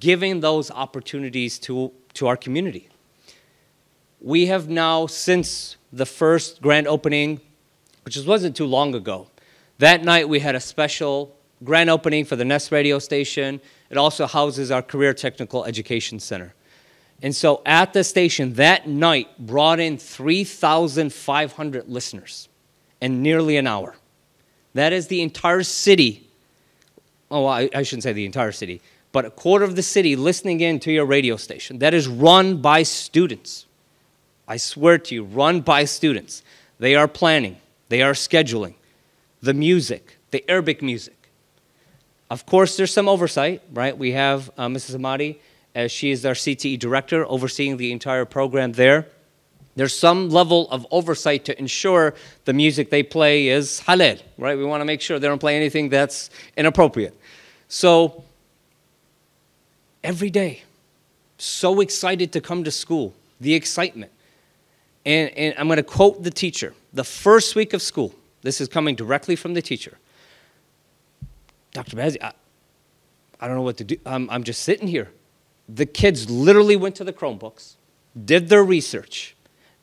giving those opportunities to, to our community. We have now, since the first grand opening, which wasn't too long ago, that night we had a special grand opening for the Nest radio station. It also houses our Career Technical Education Center. And so at the station that night brought in 3,500 listeners and nearly an hour. That is the entire city. Oh, I, I shouldn't say the entire city, but a quarter of the city listening in to your radio station that is run by students. I swear to you, run by students. They are planning, they are scheduling the music, the Arabic music. Of course, there's some oversight, right? We have uh, Mrs. Amadi she is our CTE director, overseeing the entire program there. There's some level of oversight to ensure the music they play is halal, right? We want to make sure they don't play anything that's inappropriate. So every day, so excited to come to school, the excitement. And, and I'm going to quote the teacher. The first week of school, this is coming directly from the teacher. Dr. Bazzi, I, I don't know what to do. I'm, I'm just sitting here the kids literally went to the Chromebooks, did their research,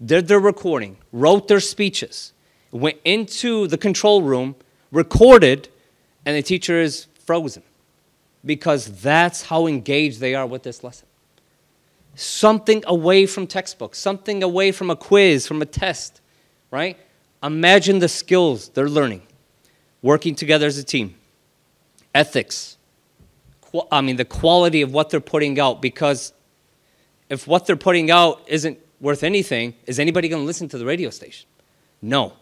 did their recording, wrote their speeches, went into the control room, recorded, and the teacher is frozen because that's how engaged they are with this lesson. Something away from textbooks, something away from a quiz, from a test, right? Imagine the skills they're learning, working together as a team, ethics, I mean, the quality of what they're putting out because if what they're putting out isn't worth anything, is anybody going to listen to the radio station? No.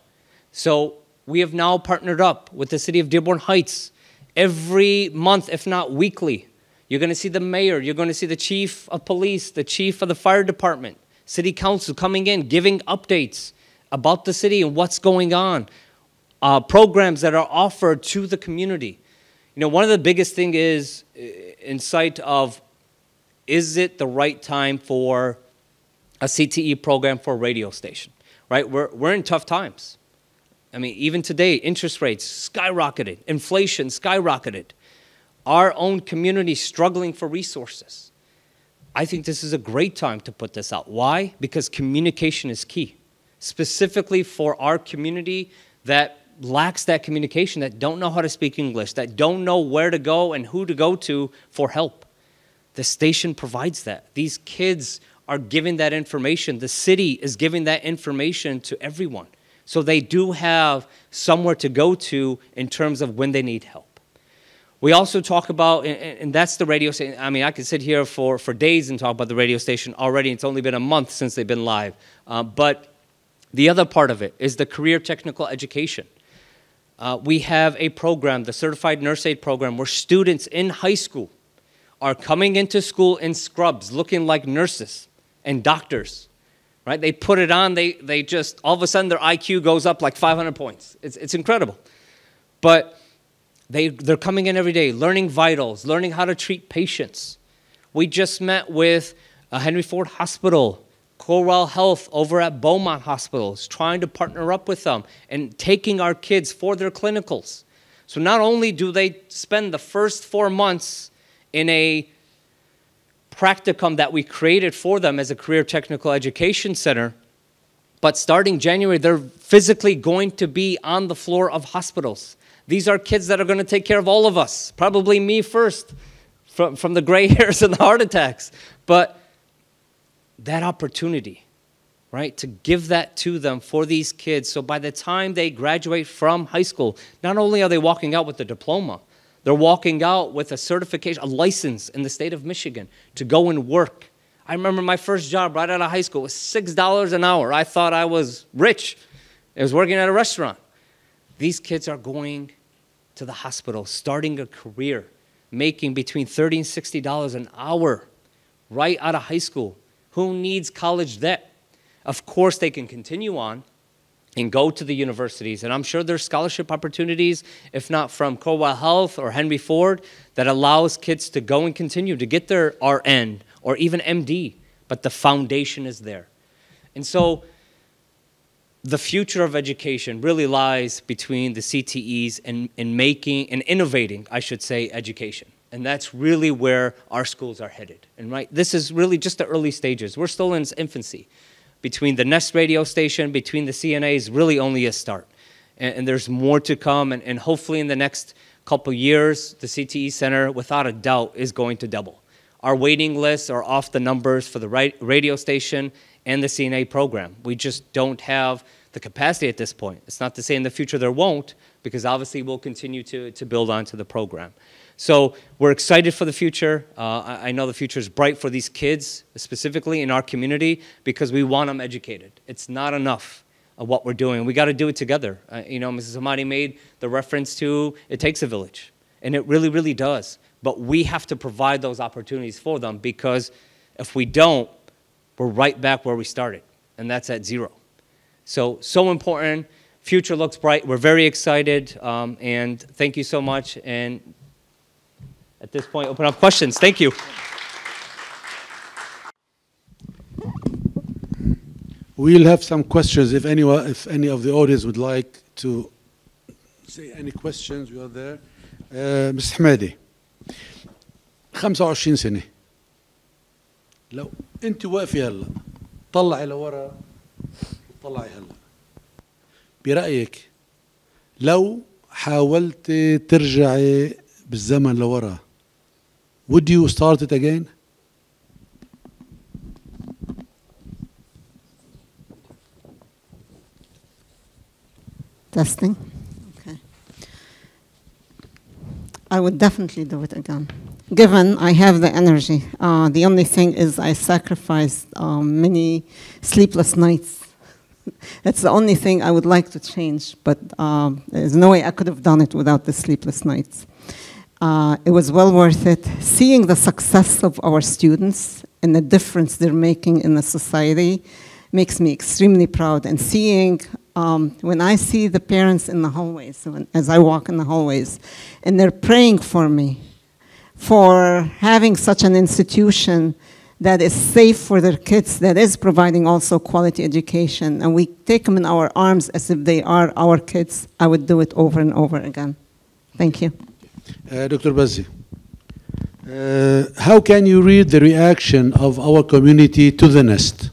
So we have now partnered up with the city of Dearborn Heights every month, if not weekly. You're going to see the mayor, you're going to see the chief of police, the chief of the fire department, city council coming in, giving updates about the city and what's going on, uh, programs that are offered to the community. You know, one of the biggest thing is uh, in sight of is it the right time for a CTE program for a radio station, right? We're, we're in tough times. I mean, even today, interest rates skyrocketed, inflation skyrocketed, our own community struggling for resources. I think this is a great time to put this out. Why? Because communication is key, specifically for our community that lacks that communication, that don't know how to speak English, that don't know where to go and who to go to for help. The station provides that. These kids are giving that information. The city is giving that information to everyone. So they do have somewhere to go to in terms of when they need help. We also talk about, and that's the radio station. I mean, I could sit here for, for days and talk about the radio station already. It's only been a month since they've been live. Uh, but the other part of it is the career technical education. Uh, we have a program, the Certified Nurse Aid Program, where students in high school are coming into school in scrubs, looking like nurses and doctors, right? They put it on, they, they just, all of a sudden their IQ goes up like 500 points. It's, it's incredible. But they, they're coming in every day, learning vitals, learning how to treat patients. We just met with uh, Henry Ford Hospital Corwell Health over at Beaumont Hospitals, trying to partner up with them and taking our kids for their clinicals. So not only do they spend the first four months in a practicum that we created for them as a career technical education center, but starting January, they're physically going to be on the floor of hospitals. These are kids that are going to take care of all of us, probably me first, from, from the gray hairs and the heart attacks. But that opportunity, right? To give that to them for these kids. So by the time they graduate from high school, not only are they walking out with a diploma, they're walking out with a certification, a license in the state of Michigan to go and work. I remember my first job right out of high school was $6 an hour. I thought I was rich. I was working at a restaurant. These kids are going to the hospital, starting a career, making between $30 and $60 an hour right out of high school who needs college debt? Of course, they can continue on and go to the universities. And I'm sure there's scholarship opportunities, if not from Cowell Health or Henry Ford, that allows kids to go and continue to get their RN or even MD. But the foundation is there. And so the future of education really lies between the CTEs and, and making and innovating, I should say, education. And that's really where our schools are headed. And right, this is really just the early stages. We're still in its infancy. Between the Nest radio station, between the CNAs, really only a start. And, and there's more to come. And, and hopefully in the next couple years, the CTE Center, without a doubt, is going to double. Our waiting lists are off the numbers for the radio station and the CNA program. We just don't have the capacity at this point. It's not to say in the future there won't, because obviously we'll continue to, to build onto the program. So we're excited for the future. Uh, I, I know the future is bright for these kids, specifically in our community, because we want them educated. It's not enough of what we're doing. We got to do it together. Uh, you know, Mrs. Hamadi made the reference to it takes a village, and it really, really does. But we have to provide those opportunities for them because if we don't, we're right back where we started, and that's at zero. So, so important. Future looks bright. We're very excited, um, and thank you so much. And at this point open up questions. Thank you. We'll have some questions if anyone, if any of the audience would like to say any questions. we are there, uh, Mr. Hamadi. 25 سنة لو أنت واقفة هلا طلعي لورا طلعي هلا برأيك لو حاولت ترجعي بالزمن لورا Would you start it again? Testing. Okay. I would definitely do it again. Given I have the energy, uh, the only thing is I sacrificed um, many sleepless nights that's the only thing I would like to change, but um, there's no way I could have done it without the sleepless nights. Uh, it was well worth it. Seeing the success of our students and the difference they're making in the society makes me extremely proud. And seeing, um, when I see the parents in the hallways, when, as I walk in the hallways, and they're praying for me, for having such an institution that is safe for their kids, that is providing also quality education, and we take them in our arms as if they are our kids, I would do it over and over again. Thank you. Uh, Dr. Bazzi, uh, how can you read the reaction of our community to the nest?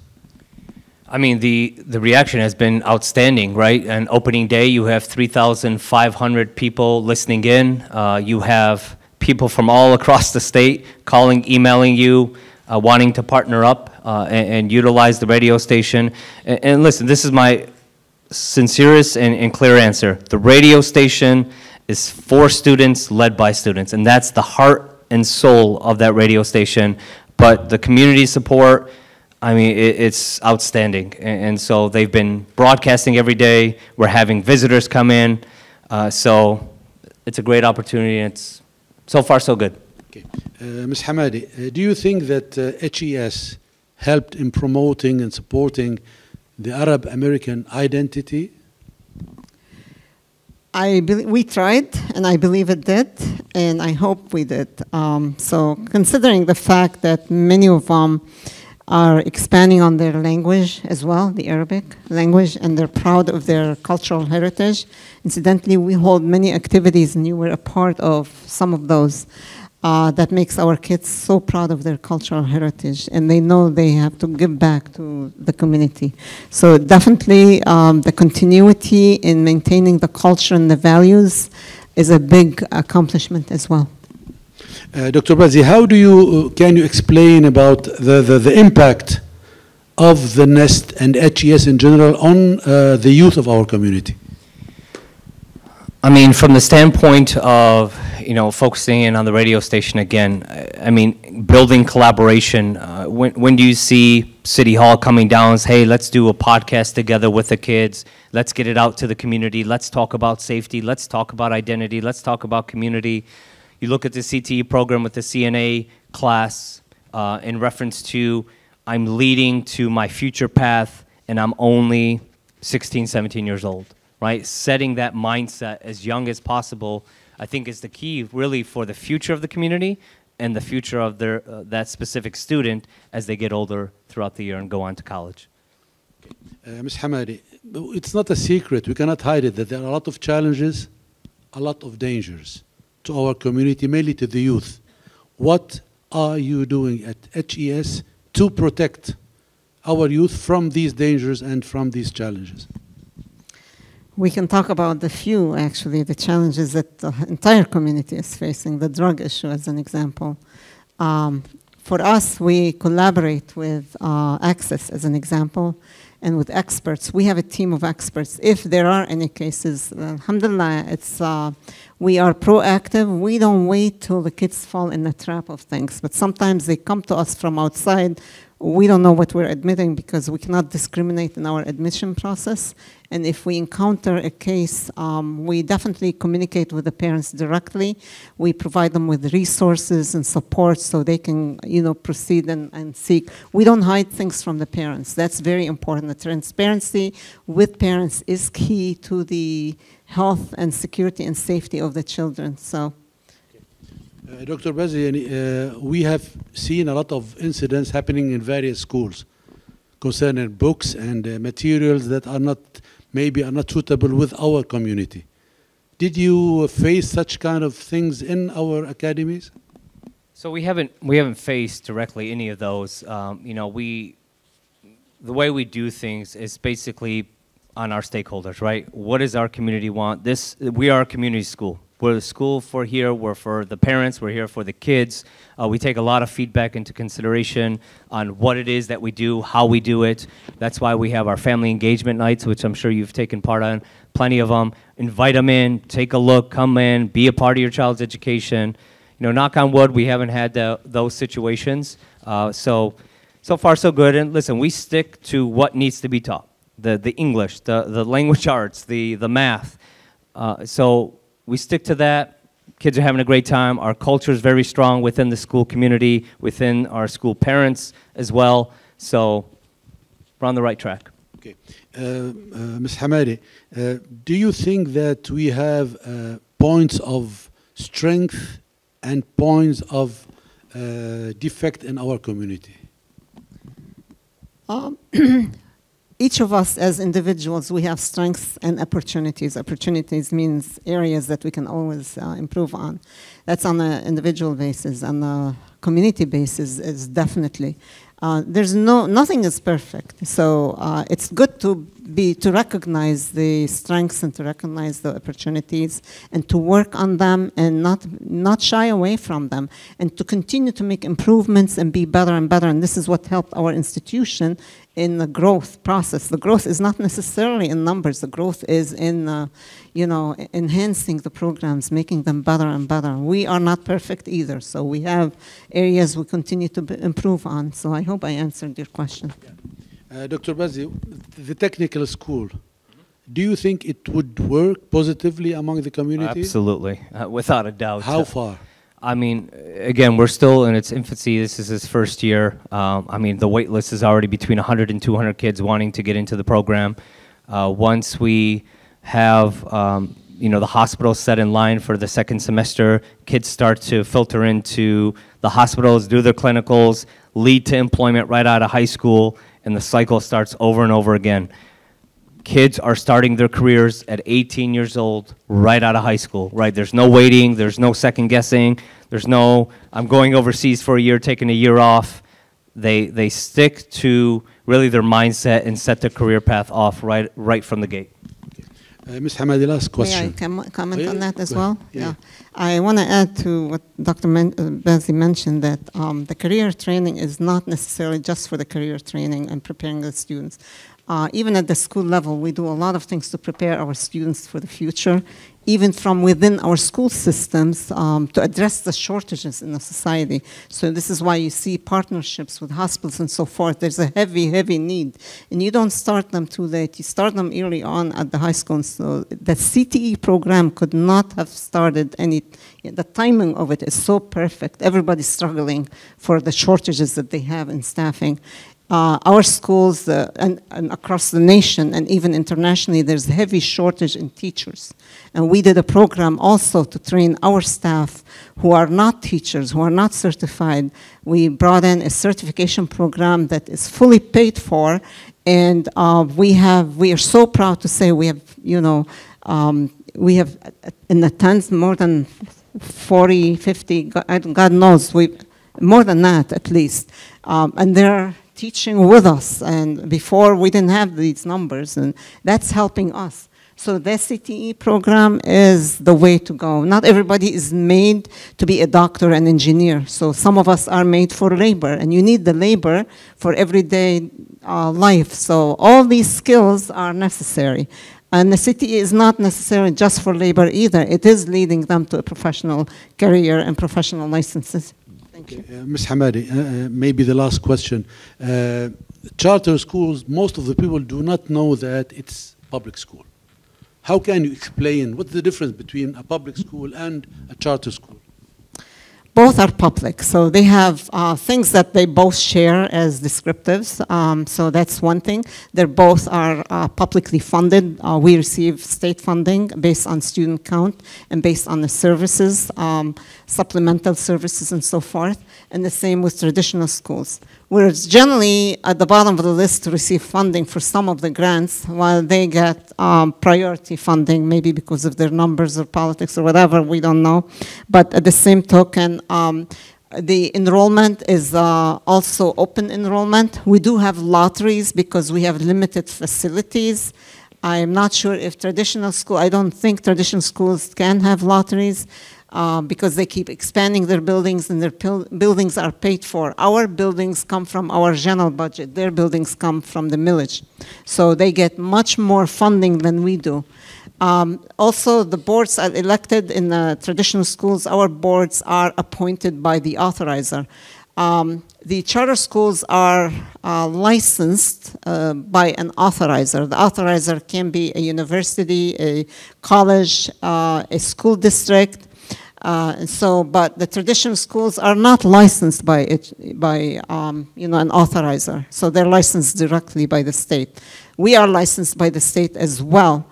I mean, the, the reaction has been outstanding, right? On opening day, you have 3,500 people listening in. Uh, you have people from all across the state calling, emailing you, uh, wanting to partner up uh, and, and, utilize the radio station. And, and, listen, this is my sincerest and, and clear answer. The radio station is for students, led by students. And that's the heart and soul of that radio station. But the community support, I mean, it, it's outstanding. And, and, so they've been broadcasting every day. We're having visitors come in. Uh, so it's a great opportunity. And it's so far so good. Okay. Uh, Ms. Hamadi, uh, do you think that HES uh, helped in promoting and supporting the Arab American identity I we tried, and I believe it did, and I hope we did. Um, so, considering the fact that many of them are expanding on their language as well, the Arabic language, and they're proud of their cultural heritage. Incidentally, we hold many activities, and you were a part of some of those uh, that makes our kids so proud of their cultural heritage and they know they have to give back to the community. So definitely um, the continuity in maintaining the culture and the values is a big accomplishment as well. Uh, Dr. Bazi, how do you, uh, can you explain about the, the, the, impact of the NEST and HES in general on uh, the youth of our community? I mean, from the standpoint of you know focusing in on the radio station again, I, mean, building collaboration. Uh, when when do you see City Hall coming down? And say, hey, let's do a podcast together with the kids. Let's get it out to the community. Let's talk about safety. Let's talk about identity. Let's talk about community. You look at the CTE program with the CNA class uh, in reference to I'm leading to my future path, and I'm only 16, 17 years old right? Setting that mindset as young as possible, I think, is the key really for the future of the community and the future of their, uh, that specific student as they get older throughout the year and go on to college. Uh, Ms. Hamadi, it's not a secret. We cannot hide it that there are a lot of challenges, a lot of dangers to our community, mainly to the youth. What are you doing at HES to protect our youth from these dangers and from these challenges? we can talk about the few, actually, the challenges that the entire community is facing, the drug issue as an example. Um, for us, we collaborate with uh, Access as an example and with experts. We have a team of experts. If there are any cases, uh, alhamdulillah, it's, uh, we are proactive. We don't wait till the kids fall in the trap of things. But sometimes they come to us from outside we don't know what we're admitting because we cannot discriminate in our admission process and if we encounter a case, um, we definitely communicate with the parents directly. We provide them with resources and support so they can, you know, proceed and, and seek. We don't hide things from the parents. That's very important. The transparency with parents is key to the health and security and safety of the children. So. Uh, Dr. Bazi, uh, we have seen a lot of incidents happening in various schools concerning books and uh, materials that are not maybe are not suitable with our community. Did you face such kind of things in our academies? So we haven't we haven't faced directly any of those. Um, you know, we the way we do things is basically on our stakeholders, right? What does our community want? This we are a community school. We're the school for here, we're for the parents, we're here for the kids. Uh, we take a lot of feedback into consideration on what it is that we do, how we do it. That's why we have our family engagement nights, which I'm sure you've taken part on, plenty of them. Invite them in, take a look, come in, be a part of your child's education. You know, knock on wood, we haven't had the, those situations. Uh, so, so far so good. And listen, we stick to what needs to be taught the, the English, the, the language arts, the, the math. Uh, so we stick to that. Kids are having a great time. Our culture is very strong within the school community, within our school parents as well. So we're on the right track. Okay. Uh, uh, Ms. Hamadi, uh, do you think that we have uh, points of strength and points of uh, defect in our community? Um, uh, each of us as individuals, we have strengths and opportunities. Opportunities means areas that we can always uh, improve on. That's on an individual basis. On a community basis, is definitely. Uh, there's no nothing is perfect, so uh, it's good to be to recognize the strengths and to recognize the opportunities and to work on them and not not shy away from them and to continue to make improvements and be better and better. And this is what helped our institution in the growth process. The growth is not necessarily in numbers. The growth is in, uh, you know, enhancing the programs, making them better and better. We are not perfect either, so we have areas we continue to improve on. So I hope I answered your question. Yeah. Uh, Dr. Bazzi, the technical school, do you think it would work positively among the community? Absolutely, uh, without a doubt. How far? I mean, again, we're still in its infancy. This is his first year. Um, I mean, the wait list is already between 100 and 200 kids wanting to get into the program. Uh, once we have, um, you know, the hospital set in line for the second semester, kids start to filter into the hospitals, do their clinicals, lead to employment right out of high school, and the cycle starts over and over again kids are starting their careers at 18 years old, right out of high school, right? There's no waiting, there's no second guessing, there's no, I'm going overseas for a year, taking a year off. They, they stick to really their mindset and set their career path off right, right from the gate. Uh, Ms. Hamadi, last question. May I com comment yeah, on that as well? Yeah. yeah. I want to add to what Dr. Men uh, Benzi mentioned that um, the career training is not necessarily just for the career training and preparing the students. Uh, even at the school level, we do a lot of things to prepare our students for the future, even from within our school systems um, to address the shortages in the society. So this is why you see partnerships with hospitals and so forth. There's a heavy, heavy need. And you don't start them too late. You start them early on at the high school. so the CTE program could not have started any, the timing of it is so perfect. Everybody's struggling for the shortages that they have in staffing uh, our schools uh, and, and, across the nation and even internationally, there's a heavy shortage in teachers. And we did a program also to train our staff who are not teachers, who are not certified. We brought in a certification program that is fully paid for, and uh, we have we are so proud to say we have you know um, we have in attendance more than 40, 50, God, knows we more than that at least, um, and there teaching with us. And before we didn't have these numbers, and that's helping us. So the CTE program is the way to go. Not everybody is made to be a doctor and engineer. So some of us are made for labor, and you need the labor for everyday uh, life. So all these skills are necessary. And the CTE is not necessarily just for labor either. It is leading them to a professional career and professional licenses. Thank you. Uh, Ms. Hamadi, uh, uh, maybe the last question. Uh, charter schools, most of the people do not know that it's public school. How can you explain what's the difference between a public school and a charter school? Both are public, so they have uh, things that they both share as descriptives. Um, so that's one thing. They both are uh, publicly funded. Uh, we receive state funding based on student count and based on the services, um, supplemental services and so forth. And the same with traditional schools. We're generally at the bottom of the list to receive funding for some of the grants, while they get um, priority funding, maybe because of their numbers or politics or whatever, we don't know. But at the same token, um, the enrollment is uh, also open enrollment. We do have lotteries because we have limited facilities. I'm not sure if traditional school, I don't think traditional schools can have lotteries uh, because they keep expanding their buildings and their buildings are paid for. Our buildings come from our general budget. Their buildings come from the millage. So they get much more funding than we do. Um, also, the boards are elected in the traditional schools. Our boards are appointed by the authorizer. Um, the charter schools are uh, licensed uh, by an authorizer. The authorizer can be a university, a college, uh, a school district. Uh, and so, but the traditional schools are not licensed by it, by um, you know an authorizer. So they're licensed directly by the state. We are licensed by the state as well.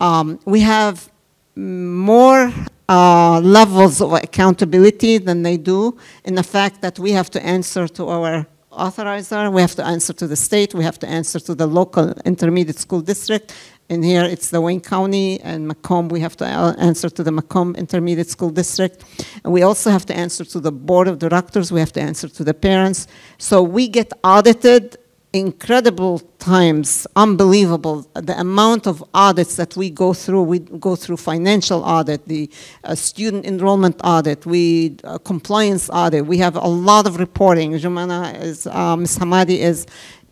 Um, we have more uh, levels of accountability than they do in the fact that we have to answer to our authorizer, we have to answer to the state, we have to answer to the local intermediate school district, and here it's the Wayne County and Macomb, we have to uh, answer to the Macomb Intermediate School District. And we also have to answer to the board of directors, we have to answer to the parents. So we get audited incredible times, unbelievable. The amount of audits that we go through, we go through financial audit, the uh, student enrollment audit, we uh, compliance audit. We have a lot of reporting. Jumana is, uh, Miss Hamadi is,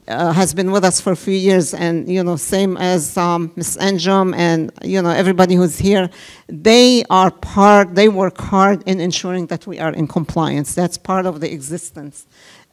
uh, has been with us for a few years and, you know, same as um, Ms. Anjum and, you know, everybody who's here, they are part, they work hard in ensuring that we are in compliance. That's part of the existence.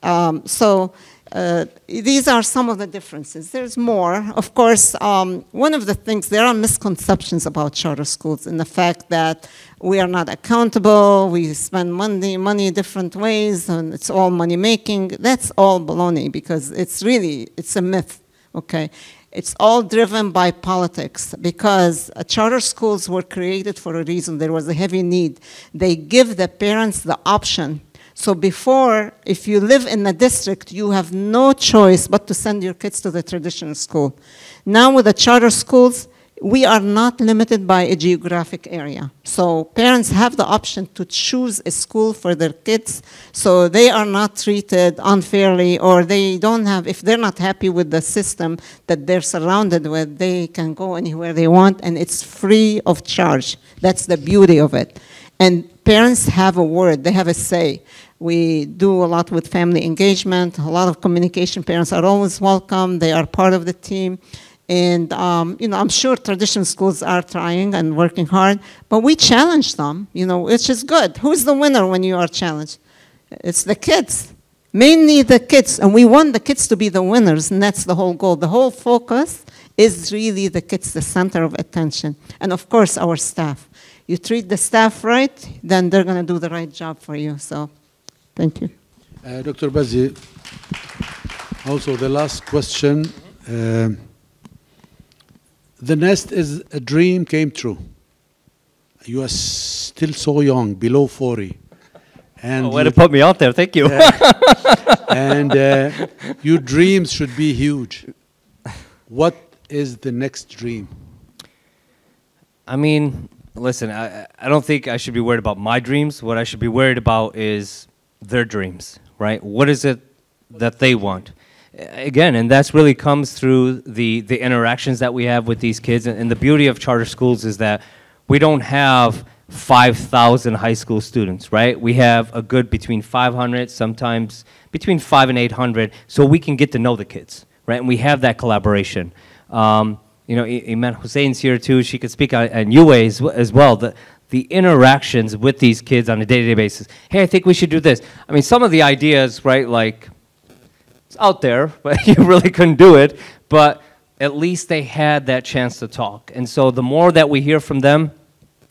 Um, so, uh, these are some of the differences. There's more. Of course, um, one of the things, there are misconceptions about charter schools in the fact that we are not accountable, we spend money, money different ways, and it's all money making. That's all baloney because it's really, it's a myth, okay? It's all driven by politics because charter schools were created for a reason. There was a heavy need. They give the parents the option so before, if you live in a district, you have no choice but to send your kids to the traditional school. Now with the charter schools, we are not limited by a geographic area. So parents have the option to choose a school for their kids so they are not treated unfairly or they don't have, if they're not happy with the system that they're surrounded with, they can go anywhere they want and it's free of charge. That's the beauty of it. And parents have a word, they have a say. We do a lot with family engagement, a lot of communication. Parents are always welcome, they are part of the team. And, um, you know, I'm sure traditional schools are trying and working hard, but we challenge them, you know, which is good. Who's the winner when you are challenged? It's the kids, mainly the kids. And we want the kids to be the winners, and that's the whole goal. The whole focus is really the kids, the center of attention. And of course, our staff you treat the staff right, then they're going to do the right job for you. So thank you. Uh, Dr. Bazi, also the last question. Uh, the nest is a dream came true. You are still so young, below 40. And oh, way to put me out there, thank you. Uh, and your dreams should be huge. What is the next dream? I mean, listen, I, I don't think I should be worried about my dreams. What I should be worried about is their dreams, right? What is it that they want? Again, and that's really comes through the, the interactions that we have with these kids. And, and the beauty of charter schools is that we don't have 5,000 high school students, right? We have a good between 500, sometimes between five and 800, so we can get to know the kids, right? And we have that collaboration. Um, you know, I Iman Hussein's here too. She could speak on, uh, on new ways as well. The, the interactions with these kids on a day-to-day -day basis. Hey, I think we should do this. I mean, some of the ideas, right? Like, it's out there, but you really couldn't do it. But at least they had that chance to talk. And so, the more that we hear from them,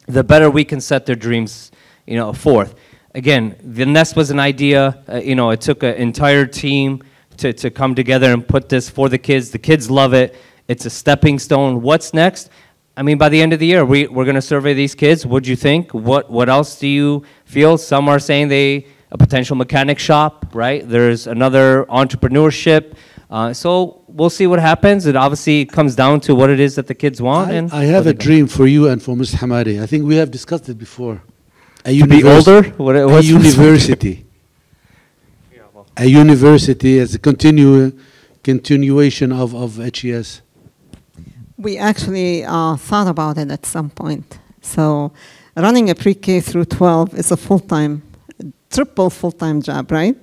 the better we can set their dreams, you know, forth. Again, the nest was an idea. Uh, you know, it took an entire team to to come together and put this for the kids. The kids love it. It's a stepping stone. What's next? I mean, by the end of the year, we, we're going to survey these kids. What do you think? What, what else do you feel? Some are saying they, a potential mechanic shop, right? There's another entrepreneurship. Uh, so we'll see what happens. It obviously comes down to what it is that the kids want. I, and I have a dream for you and for Ms. Hamadi. I think we have discussed it before. A to be older? What, a university. a university as a continue, continuation of, of HES we actually uh, thought about it at some point. So running a pre-K through 12 is a full-time, triple full-time job, right?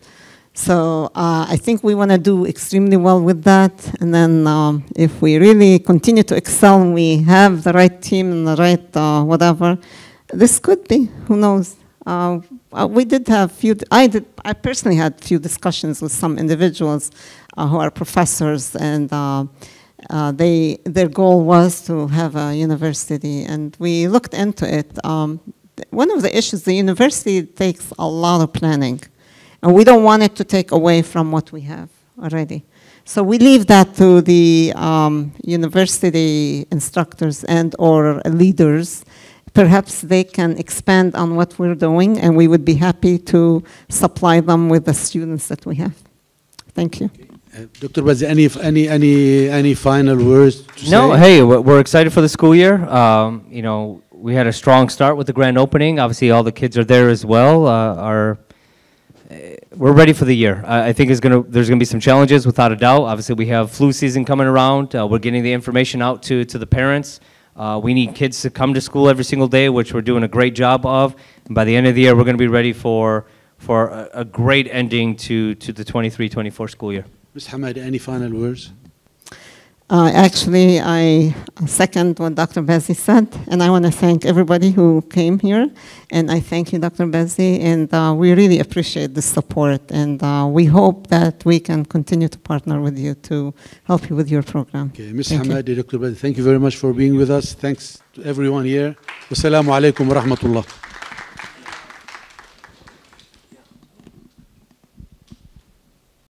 So uh, I think we want to do extremely well with that. And then um, if we really continue to excel and we have the right team and the right uh, whatever, this could be, who knows. Uh, uh we did have few, I, did, I personally had few discussions with some individuals uh, who are professors and uh, uh, they, their goal was to have a university, and we looked into it. Um, one of the issues, the university takes a lot of planning, and we don't want it to take away from what we have already. So we leave that to the um, university instructors and or leaders. Perhaps they can expand on what we're doing, and we would be happy to supply them with the students that we have. Thank you. Dr. Bazzi, any, any, any, any final words to No, say? hey, we're excited for the school year. Um, You know, we had a strong start with the grand opening. Obviously, all the kids are there as well. Uh, Our, uh, we're ready for the year. I I think it's gonna, there's gonna be some challenges, without a doubt. Obviously, we have flu season coming around. Uh, We're getting the information out to, to the parents. Uh, We need kids to come to school every single day, which we're doing a great job of. And By the end of the year, we're gonna be ready for, for a a great ending to, to the 23-24 school year. Ms. Hamad, any final words? Uh, actually, I second what Dr. Bezzi said, and I want to thank everybody who came here, and I thank you, Dr. Bezzi, and uh, we really appreciate the support, and uh, we hope that we can continue to partner with you to help you with your program. Okay, Ms. Thank Hamadi, Dr. Bezzi, thank you very much for being with us. Thanks to everyone here. Wassalamu alaikum wa rahmatullah.